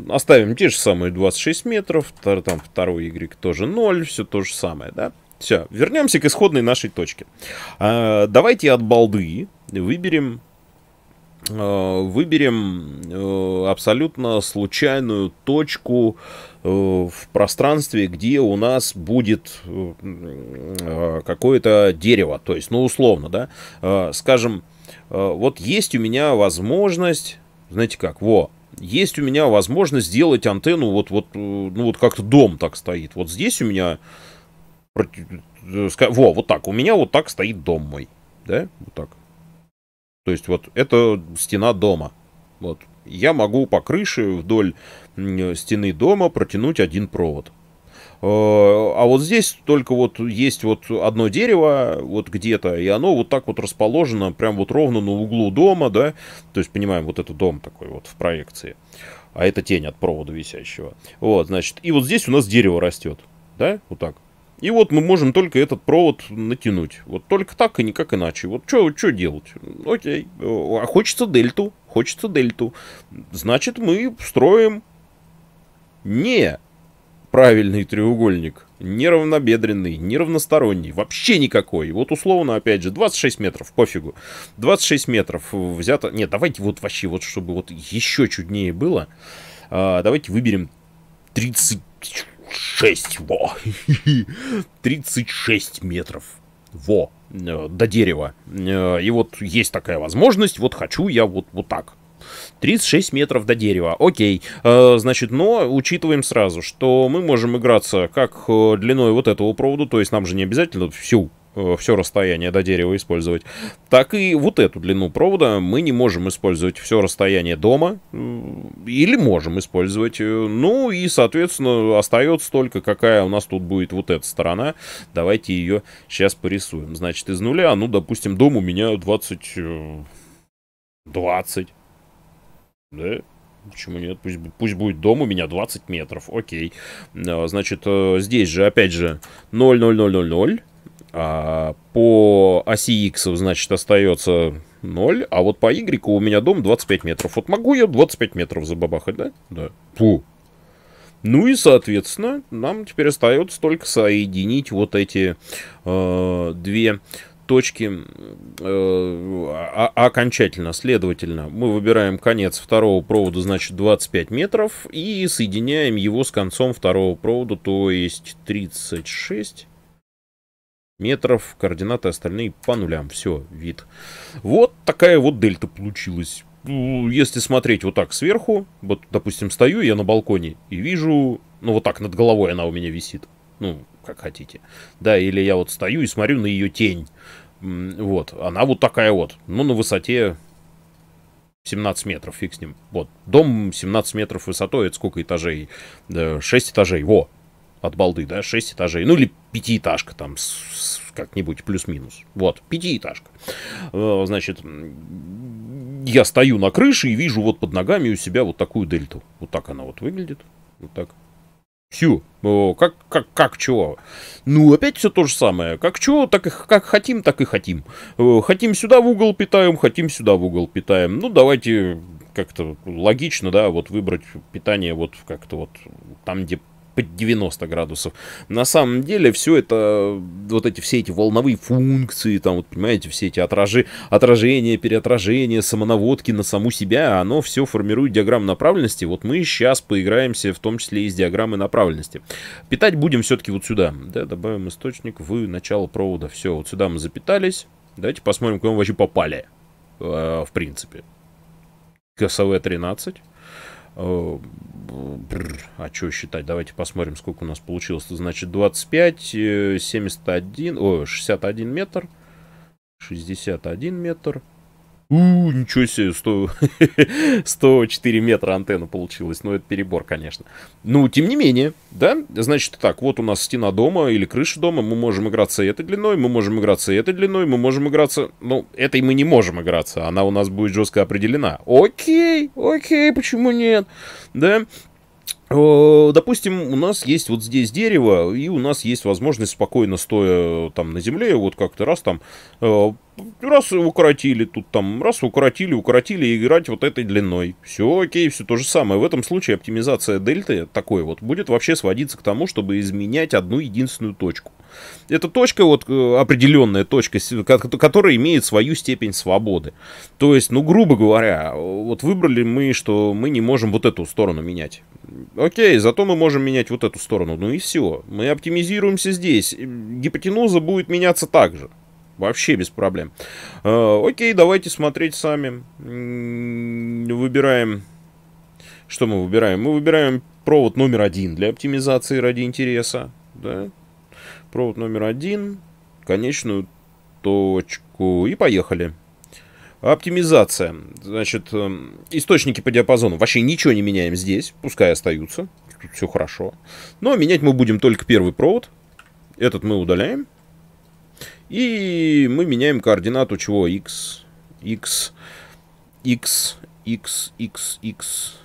Оставим те же самые 26 метров, там второй Y тоже 0, все то же самое, да. Все, вернемся к исходной нашей точке. А, давайте от балды выберем Э, выберем э, абсолютно случайную точку э, в пространстве, где у нас будет какое-то дерево. То есть, ну, условно, да, скажем, вот есть у меня возможность, знаете как, во, есть у меня возможность сделать антенну вот, вот, ну, вот как-то дом так стоит. Вот здесь у меня, во, вот так, у меня вот так стоит дом мой, да, вот так то есть вот это стена дома. Вот. Я могу по крыше вдоль стены дома протянуть один провод. Э, а вот здесь только вот есть вот одно дерево вот где-то, и оно вот так вот расположено прям вот ровно на углу дома, да, то есть понимаем, вот это дом такой вот в проекции, а это тень от провода висящего. Вот, значит, и вот здесь у нас дерево растет, да, вот так. И вот мы можем только этот провод натянуть. Вот только так и никак иначе. Вот что делать? Окей. А хочется дельту. Хочется дельту. Значит, мы строим не правильный треугольник. Неравнобедренный, неравносторонний, вообще никакой. Вот условно, опять же, 26 метров, пофигу. 26 метров взято... Нет, давайте вот вообще, вот чтобы вот еще чуднее было, а, давайте выберем 30... 36, во, 36 метров, во, э, до дерева. Э, и вот есть такая возможность, вот хочу я вот, вот так. 36 метров до дерева. Окей. Э, значит, но учитываем сразу, что мы можем играться как длиной вот этого провода, то есть нам же не обязательно всю Э, все расстояние до дерева использовать, так и вот эту длину провода мы не можем использовать все расстояние дома или можем использовать. Э, ну и, соответственно, остается только какая у нас тут будет вот эта сторона. Давайте ее сейчас порисуем. Значит, из нуля, ну, допустим, дом у меня 20... 20. Э, да? Почему нет? Пусть, пусть будет дом у меня 20 метров. Окей. А, значит, здесь же, опять же, 0, 0, 0, 0, 0. А по оси X, значит, остается 0, а вот по Y у меня дом 25 метров. Вот могу я 25 метров забабахать, да? Да. Фу. Ну и, соответственно, нам теперь остается только соединить вот эти э, две точки э, а, а, окончательно, следовательно, мы выбираем конец второго провода, значит, 25 метров, и соединяем его с концом второго провода, то есть 36 метров, координаты остальные по нулям, все, вид. Вот такая вот дельта получилась. Ну, если смотреть вот так сверху, вот, допустим, стою я на балконе и вижу, ну, вот так над головой она у меня висит, ну, как хотите, да, или я вот стою и смотрю на ее тень, вот, она вот такая вот, ну, на высоте 17 метров, фиг с ним. Вот, дом 17 метров высотой, это сколько этажей? 6 этажей, во, от балды, да, 6 этажей, ну или пятиэтажка там как-нибудь плюс-минус. Вот, пятиэтажка. Э, значит, я стою на крыше и вижу вот под ногами у себя вот такую дельту. Вот так она вот выглядит. Вот так. Все. Как, как, как чего? Ну, опять все то же самое. Как чего, так и как хотим, так и хотим. Э, хотим сюда в угол питаем, хотим сюда в угол питаем. Ну, давайте как-то логично, да, вот выбрать питание вот как-то вот там, где под 90 градусов. На самом деле все это, вот эти все эти волновые функции, там вот понимаете, все эти отражи, отражения, переотражения, самонаводки на саму себя, оно все формирует диаграмму направленности. Вот мы сейчас поиграемся в том числе и с диаграммой направленности. Питать будем все-таки вот сюда. Да, добавим источник в начало провода. Все, вот сюда мы запитались. Давайте посмотрим, куда мы вообще попали. Э, в принципе. КСВ-13. Э, а что считать? Давайте посмотрим, сколько у нас получилось. Значит, 25, 71, э, о, 61 метр, 61 метр, у, ничего себе, 100... 104 метра антенна получилась. Ну, это перебор, конечно. Ну, тем не менее, да, значит так, вот у нас стена дома или крыша дома, мы можем играться этой длиной, мы можем играться этой длиной, мы можем играться... Ну, этой мы не можем играться, она у нас будет жестко определена. Окей, окей, почему нет? Да, Допустим, у нас есть вот здесь дерево, и у нас есть возможность спокойно стоя э, там на земле, вот как-то раз там, э, раз укоротили тут там, раз укоротили, укоротили, и играть вот этой длиной. Все окей, все то же самое. В этом случае оптимизация дельты такой вот будет вообще сводиться к тому, чтобы изменять одну единственную точку. Это точка, вот э, определенная точка, которая имеет свою степень свободы. То есть, ну, грубо говоря, вот выбрали мы, что мы не можем вот эту сторону менять. Окей, зато мы можем менять вот эту сторону. Ну и все. Мы оптимизируемся здесь. Гипотенуза будет меняться так же. Вообще без проблем. Э, окей, давайте смотреть сами. Выбираем... Что мы выбираем? Мы выбираем провод номер один для оптимизации ради интереса. Да? Провод номер один, конечную точку и поехали. Оптимизация. Значит, эм, источники по диапазону. Вообще ничего не меняем здесь, пускай остаются. Тут все хорошо. Но менять мы будем только первый провод. Этот мы удаляем. И мы меняем координату чего? X, X, X, X, X, X,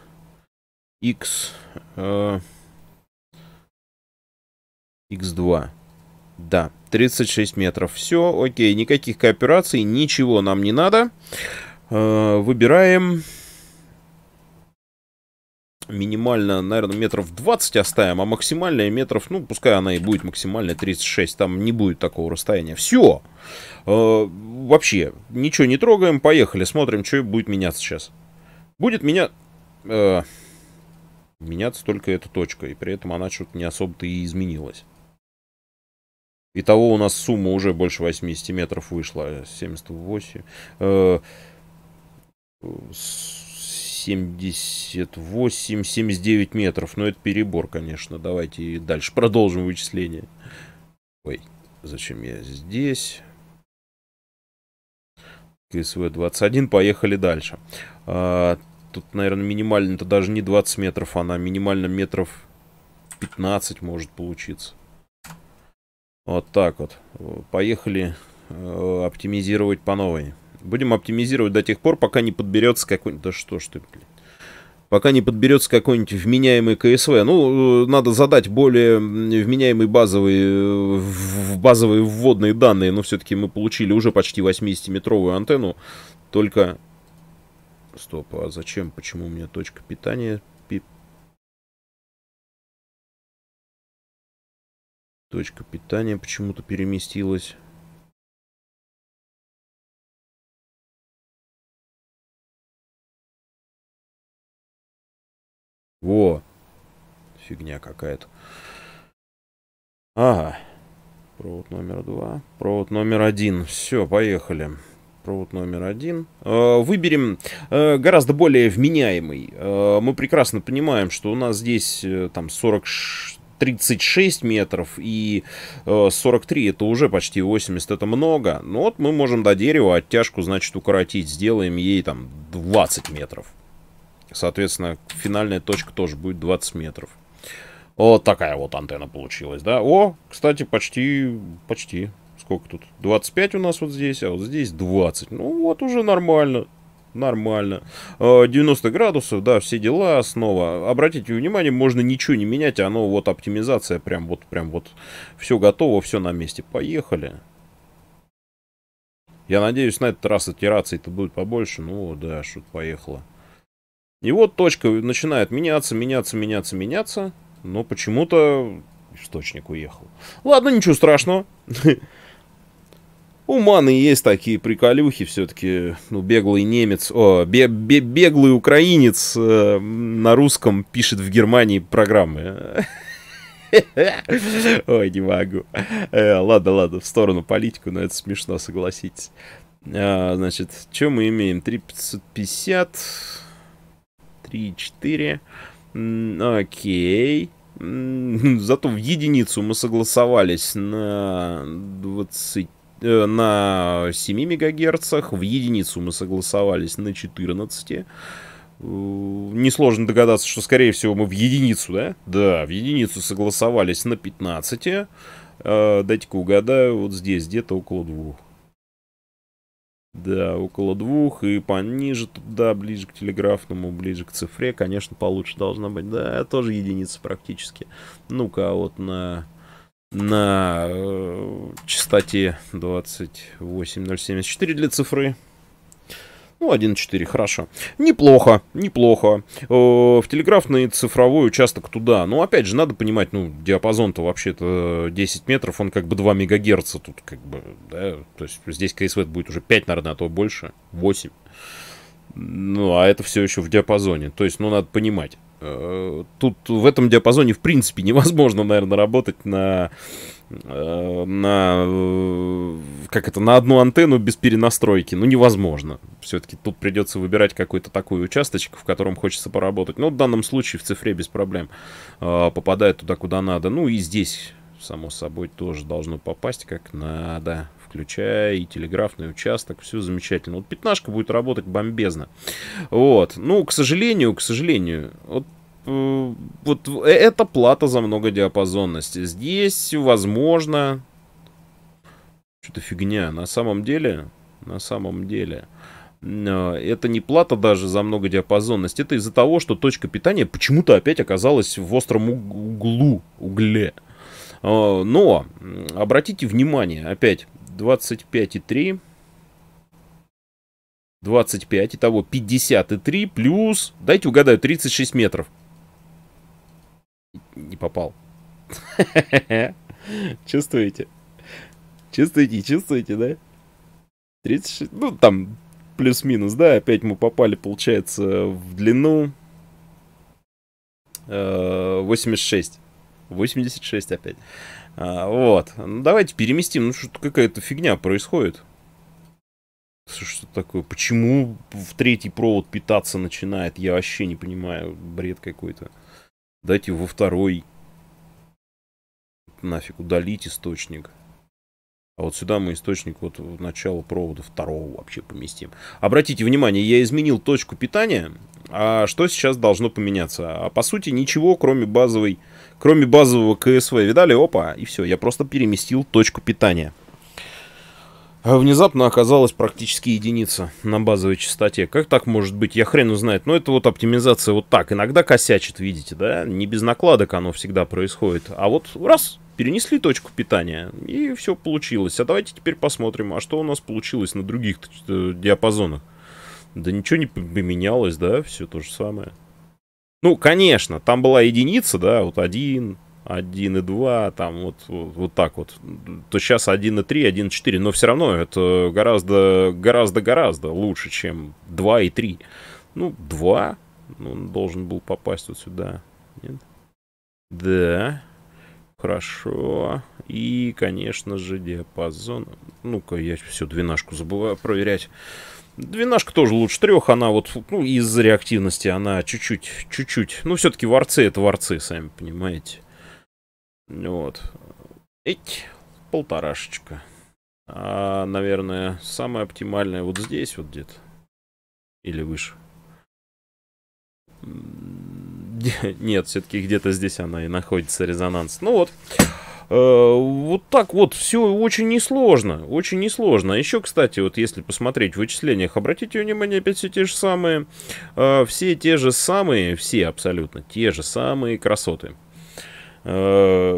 X, X2. Да, 36 метров. Все, окей, никаких коопераций, ничего нам не надо. Э, выбираем минимально, наверное, метров 20 оставим, а максимальная метров, ну, пускай она и будет максимальная 36, там не будет такого расстояния. Все! Э, вообще, ничего не трогаем, поехали, смотрим, что будет меняться сейчас. Будет меня... Э, меняться только эта точка, и при этом она что-то не особо-то и изменилась. Итого у нас сумма уже больше 80 метров вышла. 78. 78, 79 метров. Но это перебор, конечно. Давайте дальше продолжим вычисление. Ой, зачем я здесь? КСВ-21. Поехали дальше. А, тут, наверное, минимально, это даже не 20 метров, она а минимально метров 15 может получиться. Вот так вот. Поехали э, оптимизировать по новой. Будем оптимизировать до тех пор, пока не подберется какой-нибудь... Да что ж ты, блин. Пока не подберется какой-нибудь вменяемый КСВ. Ну, э, надо задать более вменяемый базовый, э, в базовые вводные данные. Но все-таки мы получили уже почти 80-метровую антенну. Только... Стоп, а зачем? Почему у меня точка питания Точка питания почему-то переместилась. Во! Фигня какая-то. Ага. Провод номер два. Провод номер один. Все, поехали. Провод номер один. Э, выберем э, гораздо более вменяемый. Э, мы прекрасно понимаем, что у нас здесь там 40, 36 метров и 43 э, это уже почти 80, это много. Ну вот мы можем до дерева оттяжку, значит, укоротить. Сделаем ей там 20 метров. Соответственно, финальная точка тоже будет 20 метров. Вот такая вот антенна получилась, да. О, кстати, почти, почти. Сколько тут? 25 у нас вот здесь, а вот здесь 20. Ну вот уже нормально нормально. 90 э, градусов, да, все дела, снова. Обратите внимание, можно ничего не менять, а оно вот оптимизация, прям вот, прям вот, все готово, все на месте. Поехали. Я надеюсь, на этот раз итерации то будет побольше. Ну, да, что-то поехало. И вот точка начинает меняться, меняться, меняться, меняться. Но почему-то источник уехал. Ладно, ничего страшного. У Маны есть такие приколюхи все-таки. Ну, беглый немец, о, бе бе беглый украинец э, на русском пишет в Германии программы. Ой, не могу. Э, ладно, ладно, в сторону политику, но это смешно, согласитесь. А, значит, что мы имеем? 3550, 34. Окей. Зато в единицу мы согласовались на 20 Э, на 7 мегагерцах в единицу мы согласовались на 14. Э, несложно догадаться, что, скорее всего, мы в единицу, да? Да, в единицу согласовались на 15. Э, дайте-ка угадаю, вот здесь где-то около двух. Да, около двух и пониже туда, ближе к телеграфному, ближе к цифре, конечно, получше должно быть. Да, тоже единица практически. Ну-ка, а вот на на э, частоте 28074 для цифры. Ну, 1.4, хорошо. Неплохо, неплохо. Э, в телеграфный цифровой участок туда. ну опять же, надо понимать, ну, диапазон-то вообще-то 10 метров, он как бы 2 мегагерца тут как бы, да. То есть здесь КСВ будет уже 5, наверное, а то больше, 8. Ну, а это все еще в диапазоне. То есть, ну, надо понимать. Э, тут в этом диапазоне в принципе невозможно, наверное, работать на э, на э, как это на одну антенну без перенастройки ну невозможно все-таки тут придется выбирать какой-то такой участочек в котором хочется поработать но ну, в данном случае в цифре без проблем попадает туда куда надо ну и здесь само собой тоже должно попасть как надо включая и телеграфный участок, все замечательно. Вот пятнашка будет работать бомбезно. Вот. Ну, к сожалению, к сожалению, вот э, вот э, это плата за многодиапазонность. Здесь, возможно, что-то фигня. На самом деле, на самом деле, э, это не плата даже за многодиапазонность. Это из-за того, что точка питания почему-то опять оказалась в остром углу, угле. Но обратите внимание, опять 25,3. 25, итого 53 плюс, дайте угадаю, 36 метров. Не попал. Чувствуете? Чувствуете, чувствуете, да? 36, ну там плюс-минус, да, опять мы попали, получается, в длину 86. Э, 86 опять. А, вот. Ну, давайте переместим. Ну, что-то какая-то фигня происходит. Что такое? Почему в третий провод питаться начинает? Я вообще не понимаю. Бред какой-то. Дайте во второй. Нафиг, удалить источник. А вот сюда мы источник вот в начало провода второго вообще поместим. Обратите внимание, я изменил точку питания. А что сейчас должно поменяться? А по сути ничего, кроме базовой кроме базового КСВ. Видали? Опа, и все, я просто переместил точку питания. А внезапно оказалась практически единица на базовой частоте. Как так может быть? Я хрен знает. Но ну, это вот оптимизация вот так. Иногда косячит, видите, да? Не без накладок оно всегда происходит. А вот раз, перенесли точку питания, и все получилось. А давайте теперь посмотрим, а что у нас получилось на других э, диапазонах. Да ничего не поменялось, да? Все то же самое. Ну, конечно, там была единица, да, вот один, один и два, там вот, вот, вот так вот. То сейчас один один и три, и четыре, но все равно это гораздо, гораздо, гораздо лучше, чем два и три. Ну, два, ну, он должен был попасть вот сюда. Нет? Да. Хорошо. И, конечно же, диапазон. Ну-ка, я всю двенашку забываю проверять. Двенашка тоже лучше трех, она вот, ну, из-за реактивности, она чуть-чуть, чуть-чуть. Ну, все-таки ворцы это ворцы, сами понимаете. Вот. Эть, полторашечка. А, наверное, самое оптимальное вот здесь вот где-то. Или выше. Нет, все-таки где-то здесь она и находится, резонанс. Ну вот. Э, вот так вот все очень несложно, очень несложно. Еще, кстати, вот если посмотреть в вычислениях, обратите внимание, опять все те же самые, э, все те же самые, все абсолютно те же самые красоты э,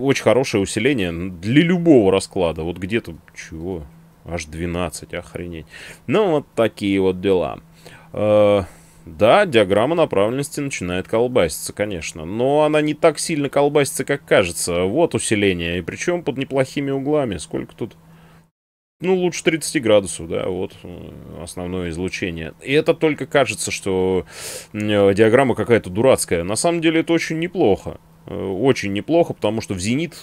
очень хорошее усиление для любого расклада. Вот где-то, чего, аж 12, охренеть. Ну, вот такие вот дела. Да, диаграмма направленности начинает колбаситься, конечно, но она не так сильно колбасится, как кажется. Вот усиление, и причем под неплохими углами. Сколько тут? Ну, лучше 30 градусов, да, вот э, основное излучение. И это только кажется, что э, диаграмма какая-то дурацкая. На самом деле это очень неплохо. Э, очень неплохо, потому что в зенит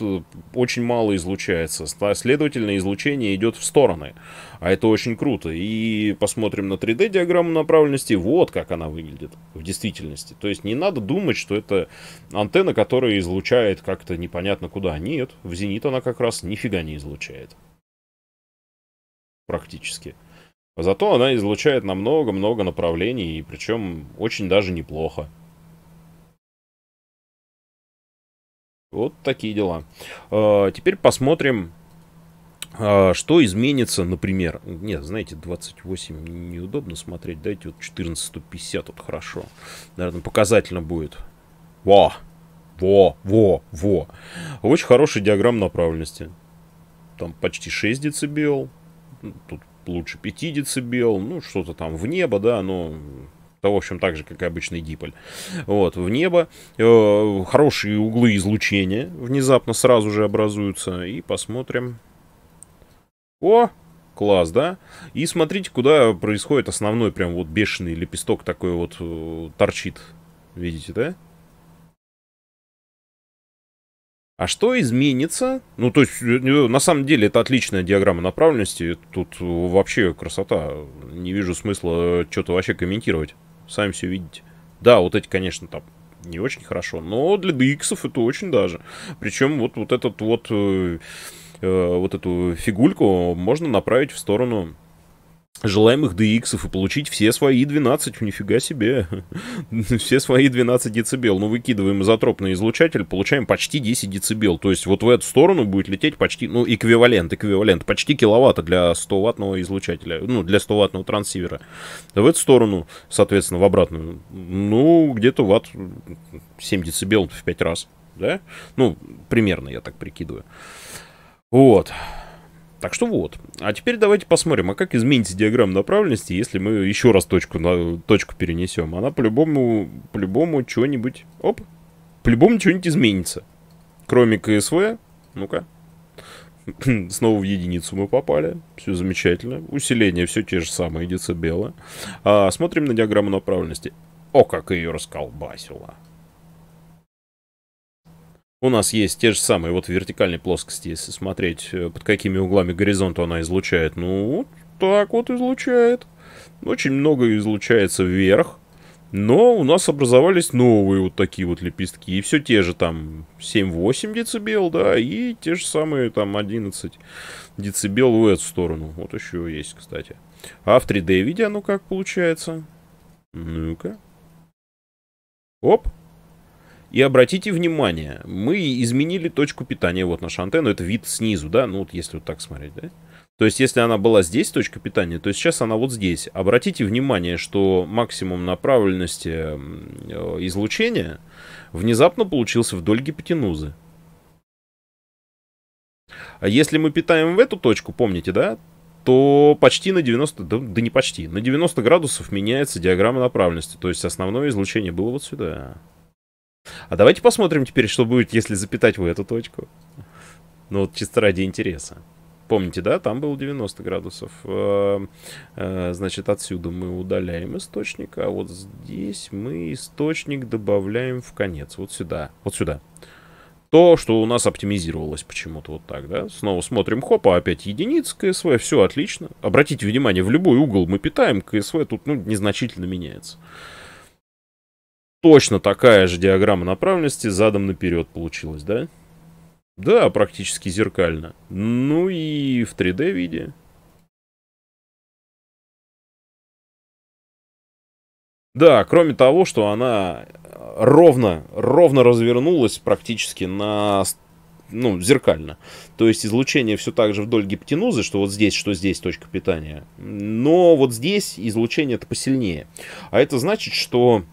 очень мало излучается. Следовательно, излучение идет в стороны. А это очень круто. И посмотрим на 3D-диаграмму направленности. Вот как она выглядит в действительности. То есть не надо думать, что это антенна, которая излучает как-то непонятно куда. Нет, в зенит она как раз нифига не излучает. Практически. Зато она излучает на много-много направлений, и причем очень даже неплохо. Вот такие дела. Э, теперь посмотрим, э, что изменится, например... Нет, знаете, 28 неудобно смотреть. Дайте вот 14150, вот хорошо. Наверное, показательно будет. Во! Во! Во! Во! Очень хороший диаграмм направленности. Там почти 6 децибел. Тут лучше 5 децибел. Ну, что-то там в небо, да, но то, в общем, так же, как и обычный диполь. Вот, в небо. Э, хорошие углы излучения внезапно сразу же образуются. И посмотрим. О, класс, да? И смотрите, куда происходит основной прям вот бешеный лепесток такой вот э, торчит. Видите, да? А что изменится? Ну, то есть, э, э, на самом деле, это отличная диаграмма направленности. Тут вообще красота. Не вижу смысла что-то вообще комментировать сами все видите. Да, вот эти, конечно, там не очень хорошо, но для DX это очень даже. Причем вот, вот этот вот, э, э, вот эту фигульку можно направить в сторону желаемых DX и получить все свои 12, нифига себе, все свои 12 децибел. Ну, выкидываем изотропный излучатель, получаем почти 10 децибел. То есть вот в эту сторону будет лететь почти, ну, эквивалент, эквивалент, почти киловатта для 100-ваттного излучателя, ну, для 100-ваттного трансивера. в эту сторону, соответственно, в обратную, ну, где-то ватт 7 децибел в 5 раз, да? Ну, примерно, я так прикидываю. Вот. Так что вот. А теперь давайте посмотрим, а как изменится диаграмма направленности, если мы еще раз точку, на, точку перенесем. Она по-любому, по-любому чего-нибудь... Оп! По-любому что-нибудь изменится. Кроме КСВ. Ну-ка. Снова в единицу мы попали. Все замечательно. Усиление все те же самые децибелы. А, смотрим на диаграмму направленности. О, как ее расколбасило. У нас есть те же самые, вот в вертикальной плоскости, если смотреть, э, под какими углами горизонта она излучает. Ну, так вот излучает. Очень много излучается вверх. Но у нас образовались новые вот такие вот лепестки. И все те же там 7-8 децибел, да, и те же самые там 11 децибел в эту сторону. Вот еще есть, кстати. А в 3D виде оно как получается? Ну-ка. Оп, и обратите внимание, мы изменили точку питания вот наша антенна, это вид снизу, да, ну вот если вот так смотреть, да. То есть, если она была здесь, точка питания, то сейчас она вот здесь. Обратите внимание, что максимум направленности э, излучения внезапно получился вдоль гипотенузы. А если мы питаем в эту точку, помните, да, то почти на 90, да, да не почти, на 90 градусов меняется диаграмма направленности. То есть основное излучение было вот сюда. А давайте посмотрим теперь, что будет, если запитать в эту точку. Ну вот чисто ради интереса. Помните, да, там было 90 градусов. А, а, значит, отсюда мы удаляем источник, а вот здесь мы источник добавляем в конец. Вот сюда, вот сюда. То, что у нас оптимизировалось почему-то вот так, да. Снова смотрим, хопа, опять единиц КСВ, все отлично. Обратите внимание, в любой угол мы питаем, КСВ тут, ну, незначительно меняется точно такая же диаграмма направленности задом наперед получилась, да? Да, практически зеркально. Ну и в 3D виде. Да, кроме того, что она ровно, ровно развернулась практически на ну, зеркально. То есть излучение все так же вдоль гипотенузы, что вот здесь, что здесь точка питания. Но вот здесь излучение это посильнее. А это значит, что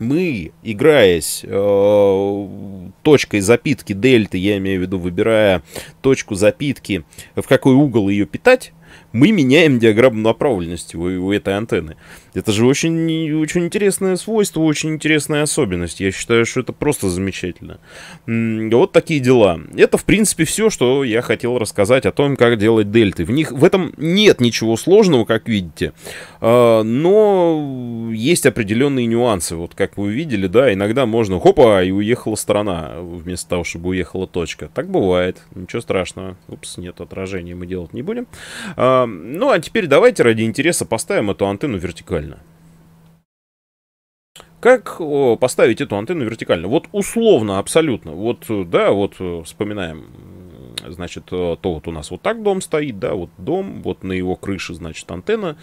мы, играясь э, точкой запитки дельты, я имею в виду, выбирая точку запитки, в какой угол ее питать, мы меняем диаграмму направленности у, у этой антенны. Это же очень, очень интересное свойство, очень интересная особенность. Я считаю, что это просто замечательно. Вот такие дела. Это, в принципе, все, что я хотел рассказать о том, как делать дельты. В, них, в этом нет ничего сложного, как видите. А, но есть определенные нюансы. Вот как вы видели, да, иногда можно, хопа, и уехала сторона, вместо того, чтобы уехала точка. Так бывает, ничего страшного. Упс, нет отражения, мы делать не будем. А, ну, а теперь давайте ради интереса поставим эту антенну вертикально. Как поставить эту антенну вертикально? Вот условно, абсолютно. Вот, э, да, вот э, вспоминаем, значит, э, то вот у нас вот так дом стоит, да, вот дом, вот на его крыше, значит, антенна,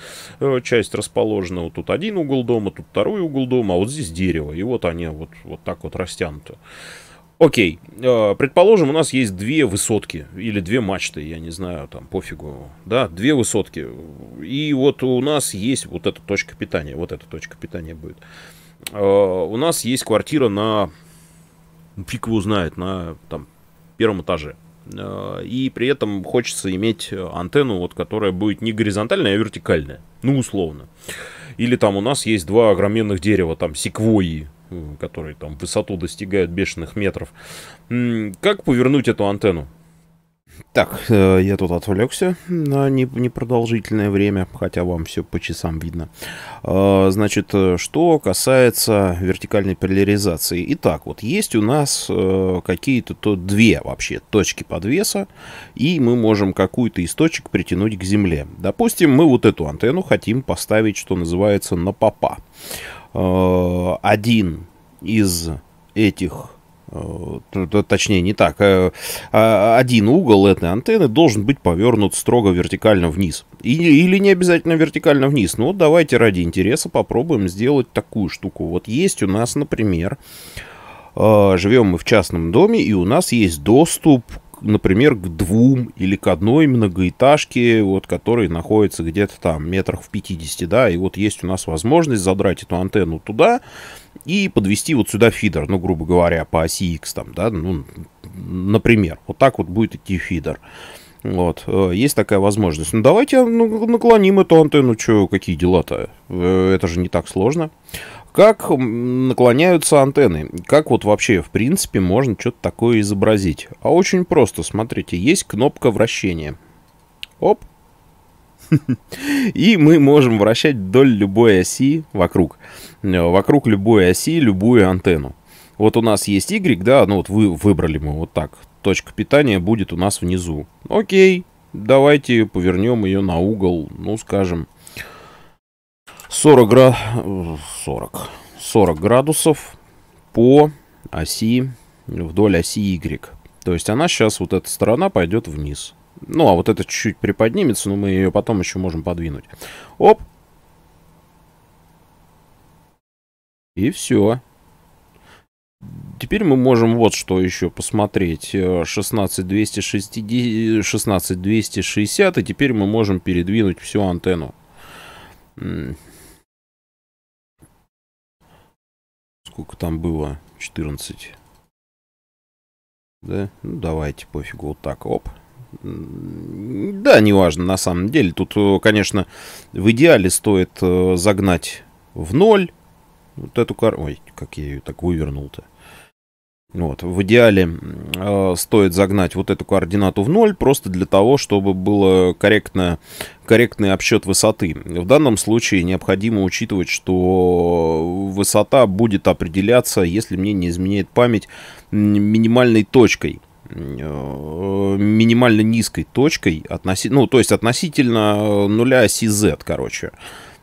часть расположена, вот тут один угол дома, тут второй угол дома, а вот здесь дерево, и вот они вот, вот так вот растянуты. Окей, э, предположим, у нас есть две высотки или две мачты, я не знаю, там пофигу, да, две высотки. И вот у нас есть вот эта точка питания, вот эта точка питания будет. Э, у нас есть квартира на, ну, фиг его знает, на там первом этаже. Э, и при этом хочется иметь антенну, вот, которая будет не горизонтальная, а вертикальная. Ну, условно. Или там у нас есть два огроменных дерева, там секвойи, которые там высоту достигают бешеных метров. Как повернуть эту антенну? Так, э, я тут отвлекся на непродолжительное время, хотя вам все по часам видно. Э, значит, э, что касается вертикальной поляризации. Итак, вот есть у нас какие-то то две вообще точки подвеса, и мы можем какую-то из точек притянуть к Земле. Допустим, мы вот эту антенну хотим поставить, что называется, на попа. Э, один из этих э, точнее не так, э, а, один угол этой антенны должен быть повернут строго вертикально вниз. Или, или не обязательно вертикально вниз. Но давайте ради интереса попробуем сделать такую штуку. Вот есть у нас, например, живем мы в частном доме, и у нас есть доступ например, к двум или к одной многоэтажке, вот, которые находятся где-то там метрах в 50, да, и вот есть у нас возможность задрать эту антенну туда и подвести вот сюда фидер, ну, грубо говоря, по оси X там, да, ну, например, вот так вот будет идти фидер. Вот, э, есть такая возможность. Ну, давайте ну, наклоним эту антенну, что, какие дела-то? Э, это же не так сложно. Как наклоняются антенны? Как вот вообще, в принципе, можно что-то такое изобразить? А очень просто, смотрите, есть кнопка вращения. Оп. И мы можем вращать вдоль любой оси вокруг. Э, вокруг любой оси любую антенну. Вот у нас есть Y, да, ну вот вы выбрали мы вот так. Точка питания будет у нас внизу. Окей, давайте повернем ее на угол, ну скажем, 40, град... 40. 40 градусов по оси, вдоль оси Y. То есть она сейчас, вот эта сторона пойдет вниз. Ну, а вот эта чуть-чуть приподнимется, но мы ее потом еще можем подвинуть. Оп. И все. Теперь мы можем вот что еще посмотреть. 16260, э, 16260 и теперь мы можем передвинуть всю антенну. Сколько там было? 14. Да? Ну, давайте, пофигу, вот так, оп. Да, неважно, на самом деле. Тут, э, конечно, в идеале стоит э, загнать в ноль вот эту карту. Ой, как я ее так вывернул-то. Вот, в идеале э, стоит загнать вот эту координату в ноль, просто для того, чтобы был корректно, корректный обсчет высоты. В данном случае необходимо учитывать, что высота будет определяться, если мне не изменяет память, минимальной точкой э, минимально низкой точкой, относи... ну, то есть относительно э, нуля оси Z, короче.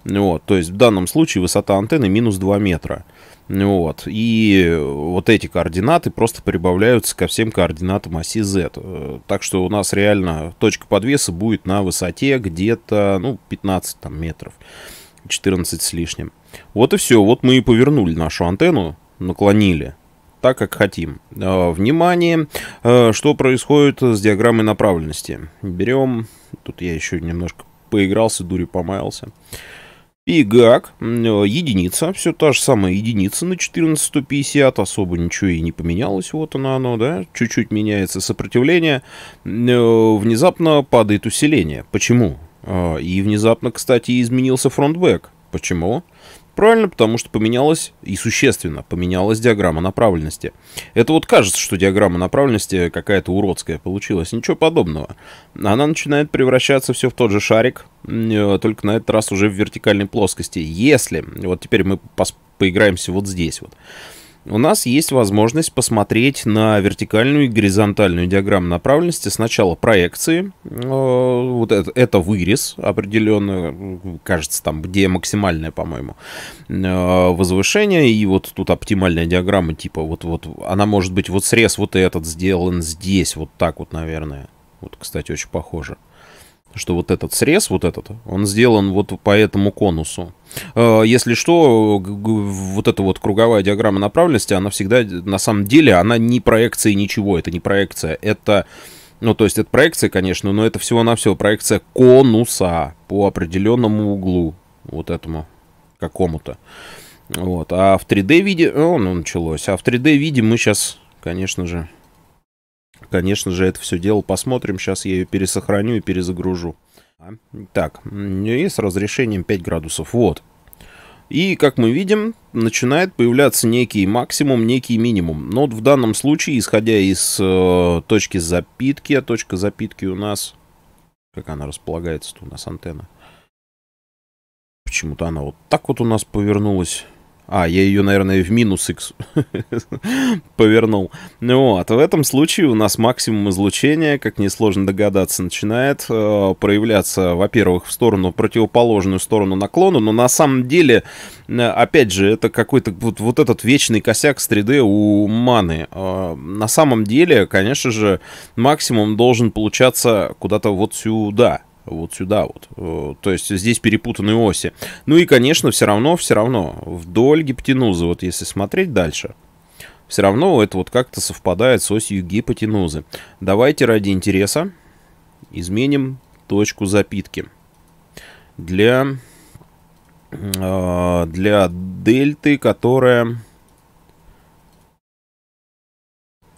Вот, то есть в данном случае высота антенны минус 2 метра. Вот. И э, вот эти координаты просто прибавляются ко всем координатам оси Z. Э, так что у нас реально точка подвеса будет на высоте где-то ну, 15 там, метров, 14 с лишним. Вот и все. Вот мы и повернули нашу антенну, наклонили так, как хотим. Э, внимание, что происходит с диаграммой направленности. Берем, тут я еще немножко поигрался, дури помаялся. Пигак, э, единица, все та же самая единица на 14150, особо ничего и не поменялось, вот она оно, да, чуть-чуть меняется сопротивление, э, внезапно падает усиление. Почему? А, и внезапно, кстати, изменился фронтбэк. Почему? Правильно, потому что поменялась и существенно поменялась диаграмма направленности. Это вот кажется, что диаграмма направленности какая-то уродская получилась. Ничего подобного. Она начинает превращаться все в тот же шарик, э, только на этот раз уже в вертикальной плоскости. Если, вот теперь мы поиграемся вот здесь вот у нас есть возможность посмотреть на вертикальную и горизонтальную диаграмму направленности. Сначала проекции, э, вот это, это вырез определенно, кажется, там, где максимальное, по-моему, э, возвышение, и вот тут оптимальная диаграмма, типа, вот, вот, она может быть, вот срез вот этот сделан здесь, вот так вот, наверное. Вот, кстати, очень похоже что вот этот срез, вот этот, он сделан вот по этому конусу. Э, если что, вот эта вот круговая диаграмма направленности, она всегда, на самом деле, она не проекция ничего, это не проекция, это... Ну, то есть это проекция, конечно, но это всего-навсего проекция конуса по определенному углу, вот этому какому-то. Вот, а в 3D-виде... Э, О, ну, началось. А в 3D-виде мы сейчас, конечно же, Конечно же, это все дело посмотрим. Сейчас я ее пересохраню и перезагружу. А, так, и с разрешением 5 градусов. Вот. И, как мы видим, начинает появляться некий максимум, некий минимум. Но вот в данном случае, исходя из э, точки запитки, а точка запитки у нас... Как она располагается-то у нас, антенна? Почему-то она вот так вот у нас повернулась. А, я ее, наверное, в минус x повернул. Ну вот. В этом случае у нас максимум излучения, как несложно догадаться, начинает э, проявляться, во-первых, в сторону, противоположную сторону наклона, но на самом деле, опять же, это какой-то вот, вот этот вечный косяк с 3D у маны. Э, на самом деле, конечно же, максимум должен получаться куда-то вот сюда вот сюда вот. Э, то есть здесь перепутаны оси. Ну и, конечно, все равно, все равно вдоль гипотенузы, вот если смотреть дальше, все равно это вот как-то совпадает с осью гипотенузы. Давайте ради интереса изменим точку запитки. Для, э, для дельты, которая...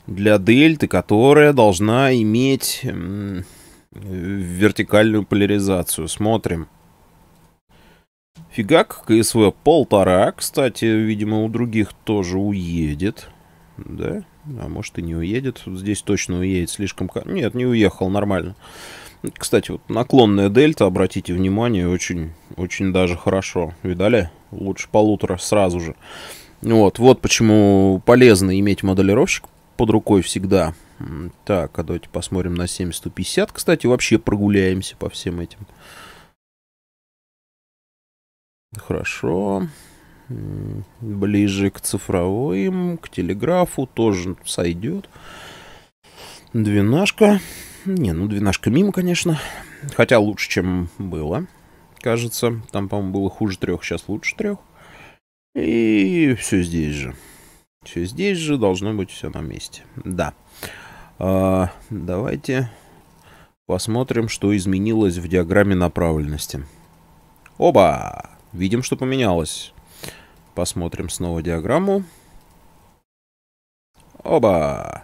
Для дельты, которая должна иметь вертикальную поляризацию. Смотрим. Фигак, КСВ полтора. Кстати, видимо, у других тоже уедет. Да? А может и не уедет. здесь точно уедет слишком... Нет, не уехал, нормально. Кстати, вот наклонная дельта, обратите внимание, очень, очень даже хорошо. Видали? Лучше полутора сразу же. Вот, вот почему полезно иметь моделировщик под рукой всегда. Так, а давайте посмотрим на 750. Кстати, вообще прогуляемся по всем этим. Хорошо. Ближе к цифровым, к телеграфу тоже сойдет. Двенашка. Не, ну двенашка мимо, конечно. Хотя лучше, чем было, кажется. Там, по-моему, было хуже трех, сейчас лучше трех. И все здесь же. Все здесь же, должно быть все на месте. Да. А, давайте посмотрим, что изменилось в диаграмме направленности. Оба! Видим, что поменялось. Посмотрим снова диаграмму. Оба!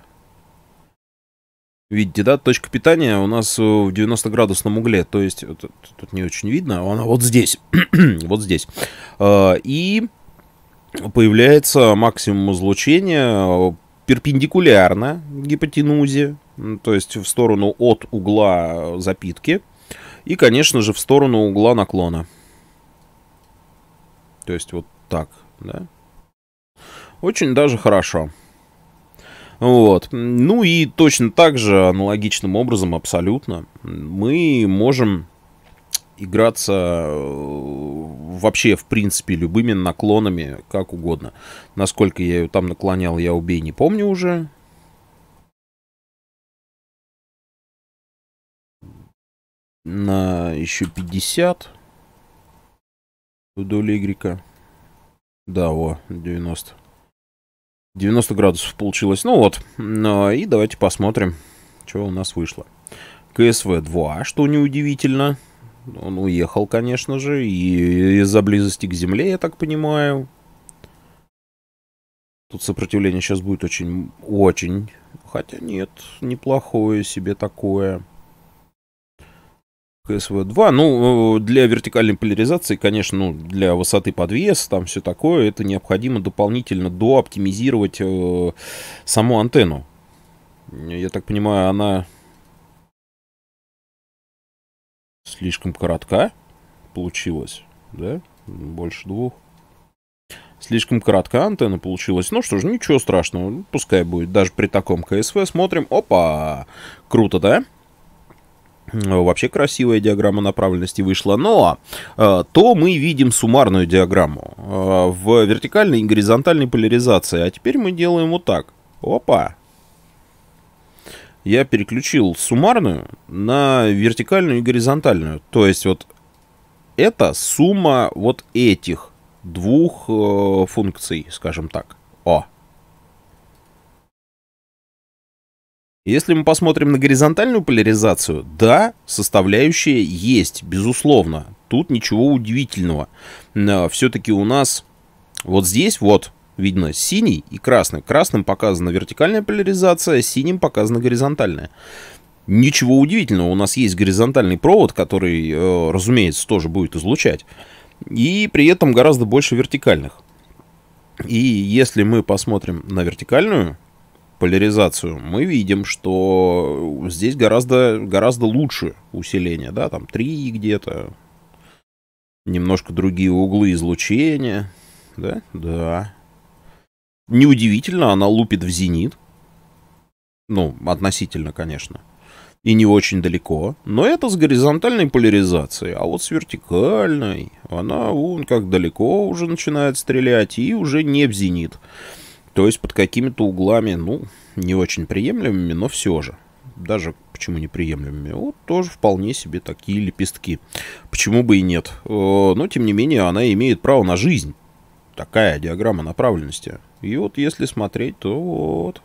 Видите, да, точка питания у нас в 90-градусном угле, то есть тут, тут не очень видно, а она вот здесь, вот здесь. А, и появляется максимум излучения перпендикулярно гипотенузе, то есть в сторону от угла запитки и, конечно же, в сторону угла наклона. То есть вот так, да? Очень даже хорошо. Вот. Ну и точно так же, аналогичным образом, абсолютно, мы можем играться э, вообще, в принципе, любыми наклонами, как угодно. Насколько я ее там наклонял, я убей, не помню уже. На еще 50. Вдоль Y. Да, во 90. 90 градусов получилось. Ну вот, и давайте посмотрим, что у нас вышло. КСВ 2, что неудивительно. Он уехал, конечно же, и из-за близости к земле, я так понимаю. Тут сопротивление сейчас будет очень, очень. Хотя нет, неплохое себе такое. КСВ-2, ну, для вертикальной поляризации, конечно, ну, для высоты подвеса, там все такое, это необходимо дополнительно дооптимизировать э, саму антенну. Я так понимаю, она слишком коротка получилась, да? Больше двух. Слишком коротка антенна получилась. Ну что ж, ничего страшного. Ну, пускай будет. Даже при таком КСВ смотрим. Опа! Круто, да? Э, вообще красивая диаграмма направленности вышла. Но э, то мы видим суммарную диаграмму э, в вертикальной и горизонтальной поляризации. А теперь мы делаем вот так. Опа! я переключил суммарную на вертикальную и горизонтальную. То есть вот это сумма вот этих двух э, функций, скажем так. О. Если мы посмотрим на горизонтальную поляризацию, да, составляющая есть, безусловно. Тут ничего удивительного. Э, Все-таки у нас вот здесь вот видно синий и красный. Красным показана вертикальная поляризация, синим показана горизонтальная. Ничего удивительного, у нас есть горизонтальный провод, который, э, разумеется, тоже будет излучать. И при этом гораздо больше вертикальных. И если мы посмотрим на вертикальную поляризацию, мы видим, что здесь гораздо, гораздо лучше усиление, да, там 3 где-то, немножко другие углы излучения, да, да, Неудивительно, она лупит в зенит. Ну, относительно, конечно. И не очень далеко. Но это с горизонтальной поляризацией. А вот с вертикальной она вон как далеко уже начинает стрелять и уже не в зенит. То есть под какими-то углами, ну, не очень приемлемыми, но все же. Даже почему неприемлемыми? Вот тоже вполне себе такие лепестки. Почему бы и нет? Э, но, тем не менее, она имеет право на жизнь такая диаграмма направленности. И вот если смотреть, то вот.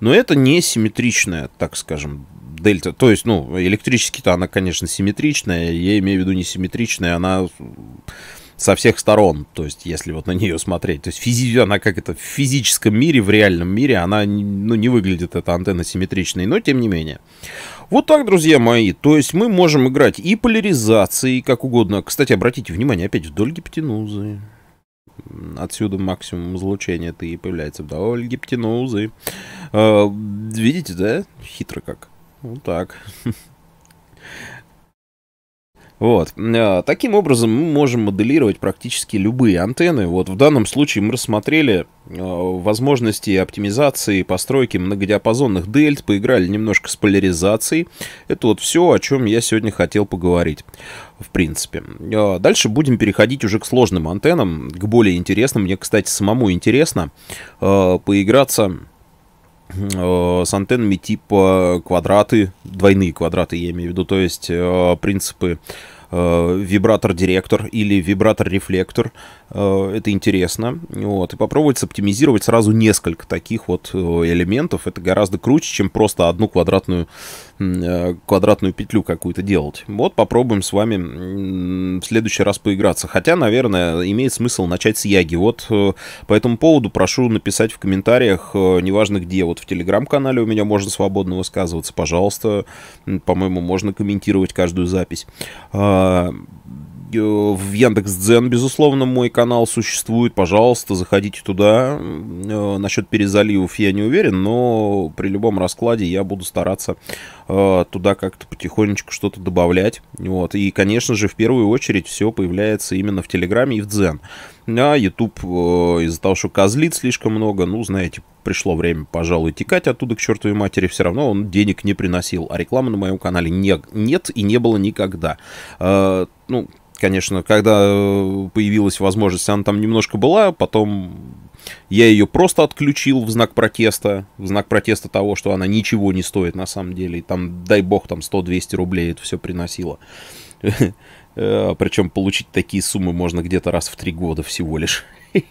Но это не симметричная, так скажем, дельта. То есть, ну, электрически-то она, конечно, симметричная. Я имею в виду не симметричная, она со всех сторон. То есть, если вот на нее смотреть. То есть, физи она как это в физическом мире, в реальном мире, она, ну, не выглядит эта антенна симметричной, но тем не менее. Вот так, друзья мои. То есть мы можем играть и поляризацией, как угодно. Кстати, обратите внимание, опять вдоль гипотенузы. Отсюда максимум излучения ты и появляется вдоль гипотенузы. А, видите, да? Хитро как. Вот так. Вот. А, таким образом мы можем моделировать практически любые антенны. Вот в данном случае мы рассмотрели а, возможности оптимизации постройки многодиапазонных дельт, поиграли немножко с поляризацией. Это вот все, о чем я сегодня хотел поговорить, в принципе. А, дальше будем переходить уже к сложным антеннам, к более интересным. Мне, кстати, самому интересно поиграться с антеннами типа квадраты, двойные квадраты, я имею в виду, то есть принципы Э, вибратор-директор или вибратор-рефлектор. Э, это интересно. Вот. И попробовать оптимизировать сразу несколько таких вот э, элементов. Это гораздо круче, чем просто одну квадратную Э, квадратную петлю какую-то делать. Вот попробуем с вами в следующий раз поиграться. Хотя, наверное, имеет смысл начать с Яги. Вот э, по этому поводу прошу написать в комментариях, э, неважно где, вот в телеграм-канале у меня можно свободно высказываться, пожалуйста. По-моему, можно комментировать каждую запись. А, Э, в Яндекс.Дзен, безусловно, мой канал существует. Пожалуйста, заходите туда. Э, насчет перезаливов я не уверен, но при любом раскладе я буду стараться э, туда как-то потихонечку что-то добавлять. Вот. И, конечно же, в первую очередь все появляется именно в Телеграме и в Дзен. А YouTube из-за того, что козлит слишком много, ну, знаете, пришло время, пожалуй, текать оттуда к чертовой матери. Все равно он денег не приносил, а рекламы на моем канале не, нет и не было никогда. Ну, конечно, когда э, появилась возможность, она там немножко была, потом я ее просто отключил в знак протеста, в знак протеста того, что она ничего не стоит на самом деле, и там, дай бог, там 100-200 рублей это все приносило. Э, Причем получить такие суммы можно где-то раз в три года всего лишь.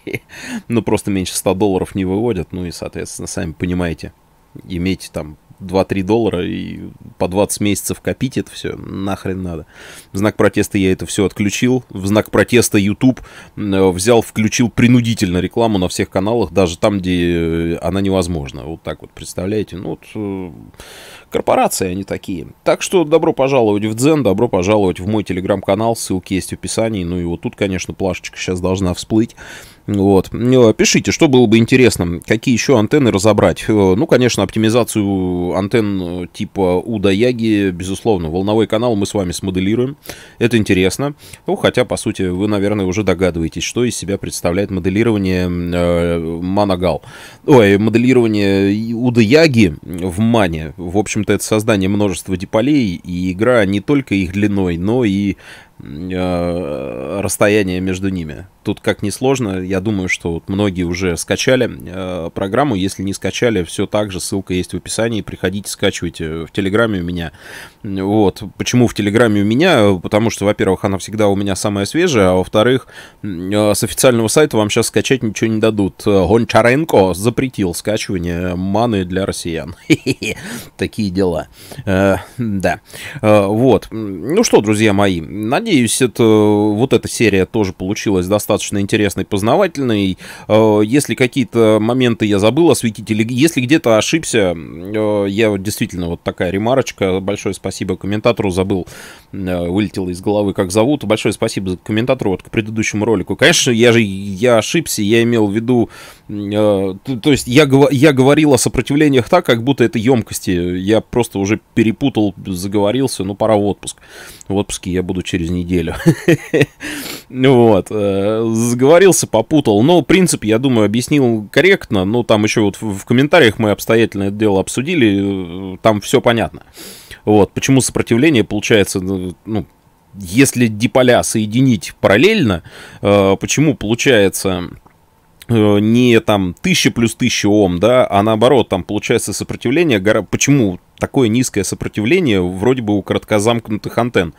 Ну, просто меньше 100 долларов не выводят, ну и, соответственно, сами понимаете, иметь там 2-3 доллара и по 20 месяцев копить это все, нахрен надо. В знак протеста я это все отключил. В знак протеста YouTube э, взял, включил принудительно рекламу на всех каналах, даже там, где э, она невозможна. Вот так вот, представляете? Ну, вот, э, корпорации они такие. Так что добро пожаловать в Дзен, добро пожаловать в мой телеграм-канал, ссылки есть в описании. Ну и вот тут, конечно, плашечка сейчас должна всплыть. Вот. Э, пишите, что было бы интересно, какие еще антенны разобрать. Э, ну, конечно, оптимизацию антенн э, типа Уда Яги, безусловно. Волновой канал мы с вами смоделируем. Это интересно. Ну, хотя, по сути, вы, наверное, уже догадываетесь, что из себя представляет моделирование Манагал. Ой, моделирование Уда Яги в Мане. В общем-то, это создание множества диполей и игра не только их длиной, но и э, расстояние между ними тут как несложно, я думаю, что вот многие уже скачали э, программу, если не скачали, все так же, ссылка есть в описании, приходите, скачивайте в Телеграме у меня. Вот, почему в Телеграме у меня? Потому что, во-первых, она всегда у меня самая свежая, а во-вторых, э, с официального сайта вам сейчас скачать ничего не дадут. Э, Гончаренко запретил скачивание маны для россиян. Такие дела. Э, да. Э, вот. Ну что, друзья мои, надеюсь, это вот эта серия тоже получилась достаточно достаточно интересный, познавательный. Э, если какие-то моменты я забыл осветить, или если где-то ошибся, э, я действительно вот такая ремарочка. Большое спасибо комментатору, забыл, э, вылетело из головы, как зовут. Большое спасибо комментатору вот к предыдущему ролику. Конечно, я же я ошибся, я имел в виду Э, то, есть я, я говорил о сопротивлениях так, как будто это емкости. Я просто уже перепутал, заговорился, ну пора в отпуск. В отпуске я буду через неделю. Вот. Э, заговорился, попутал. Но ну, принцип, я думаю, объяснил корректно. Ну, там еще вот в комментариях мы обстоятельно это дело обсудили. Э, там все понятно. Вот. Почему сопротивление получается, ну, если диполя соединить параллельно, почему получается Э, не там 1000 плюс 1000 Ом, да, а наоборот, там получается сопротивление, гора... почему такое низкое сопротивление вроде бы у короткозамкнутых антенн?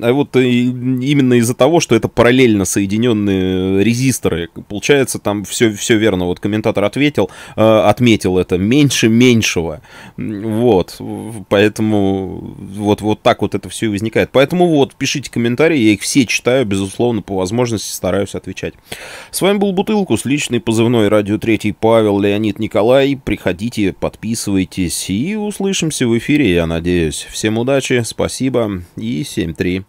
А вот э, именно из-за того, что это параллельно соединенные э, резисторы, получается там все, все верно. Вот комментатор ответил, э, отметил это меньше меньшего. Вот, поэтому вот, вот так вот это все и возникает. Поэтому вот, пишите комментарии, я их все читаю, безусловно, по возможности стараюсь отвечать. С вами был Бутылкус, личный позывной Радио 3 Павел Леонид Николай. Приходите, подписывайтесь и услышимся в эфире, я надеюсь. Всем удачи, спасибо и 7-3.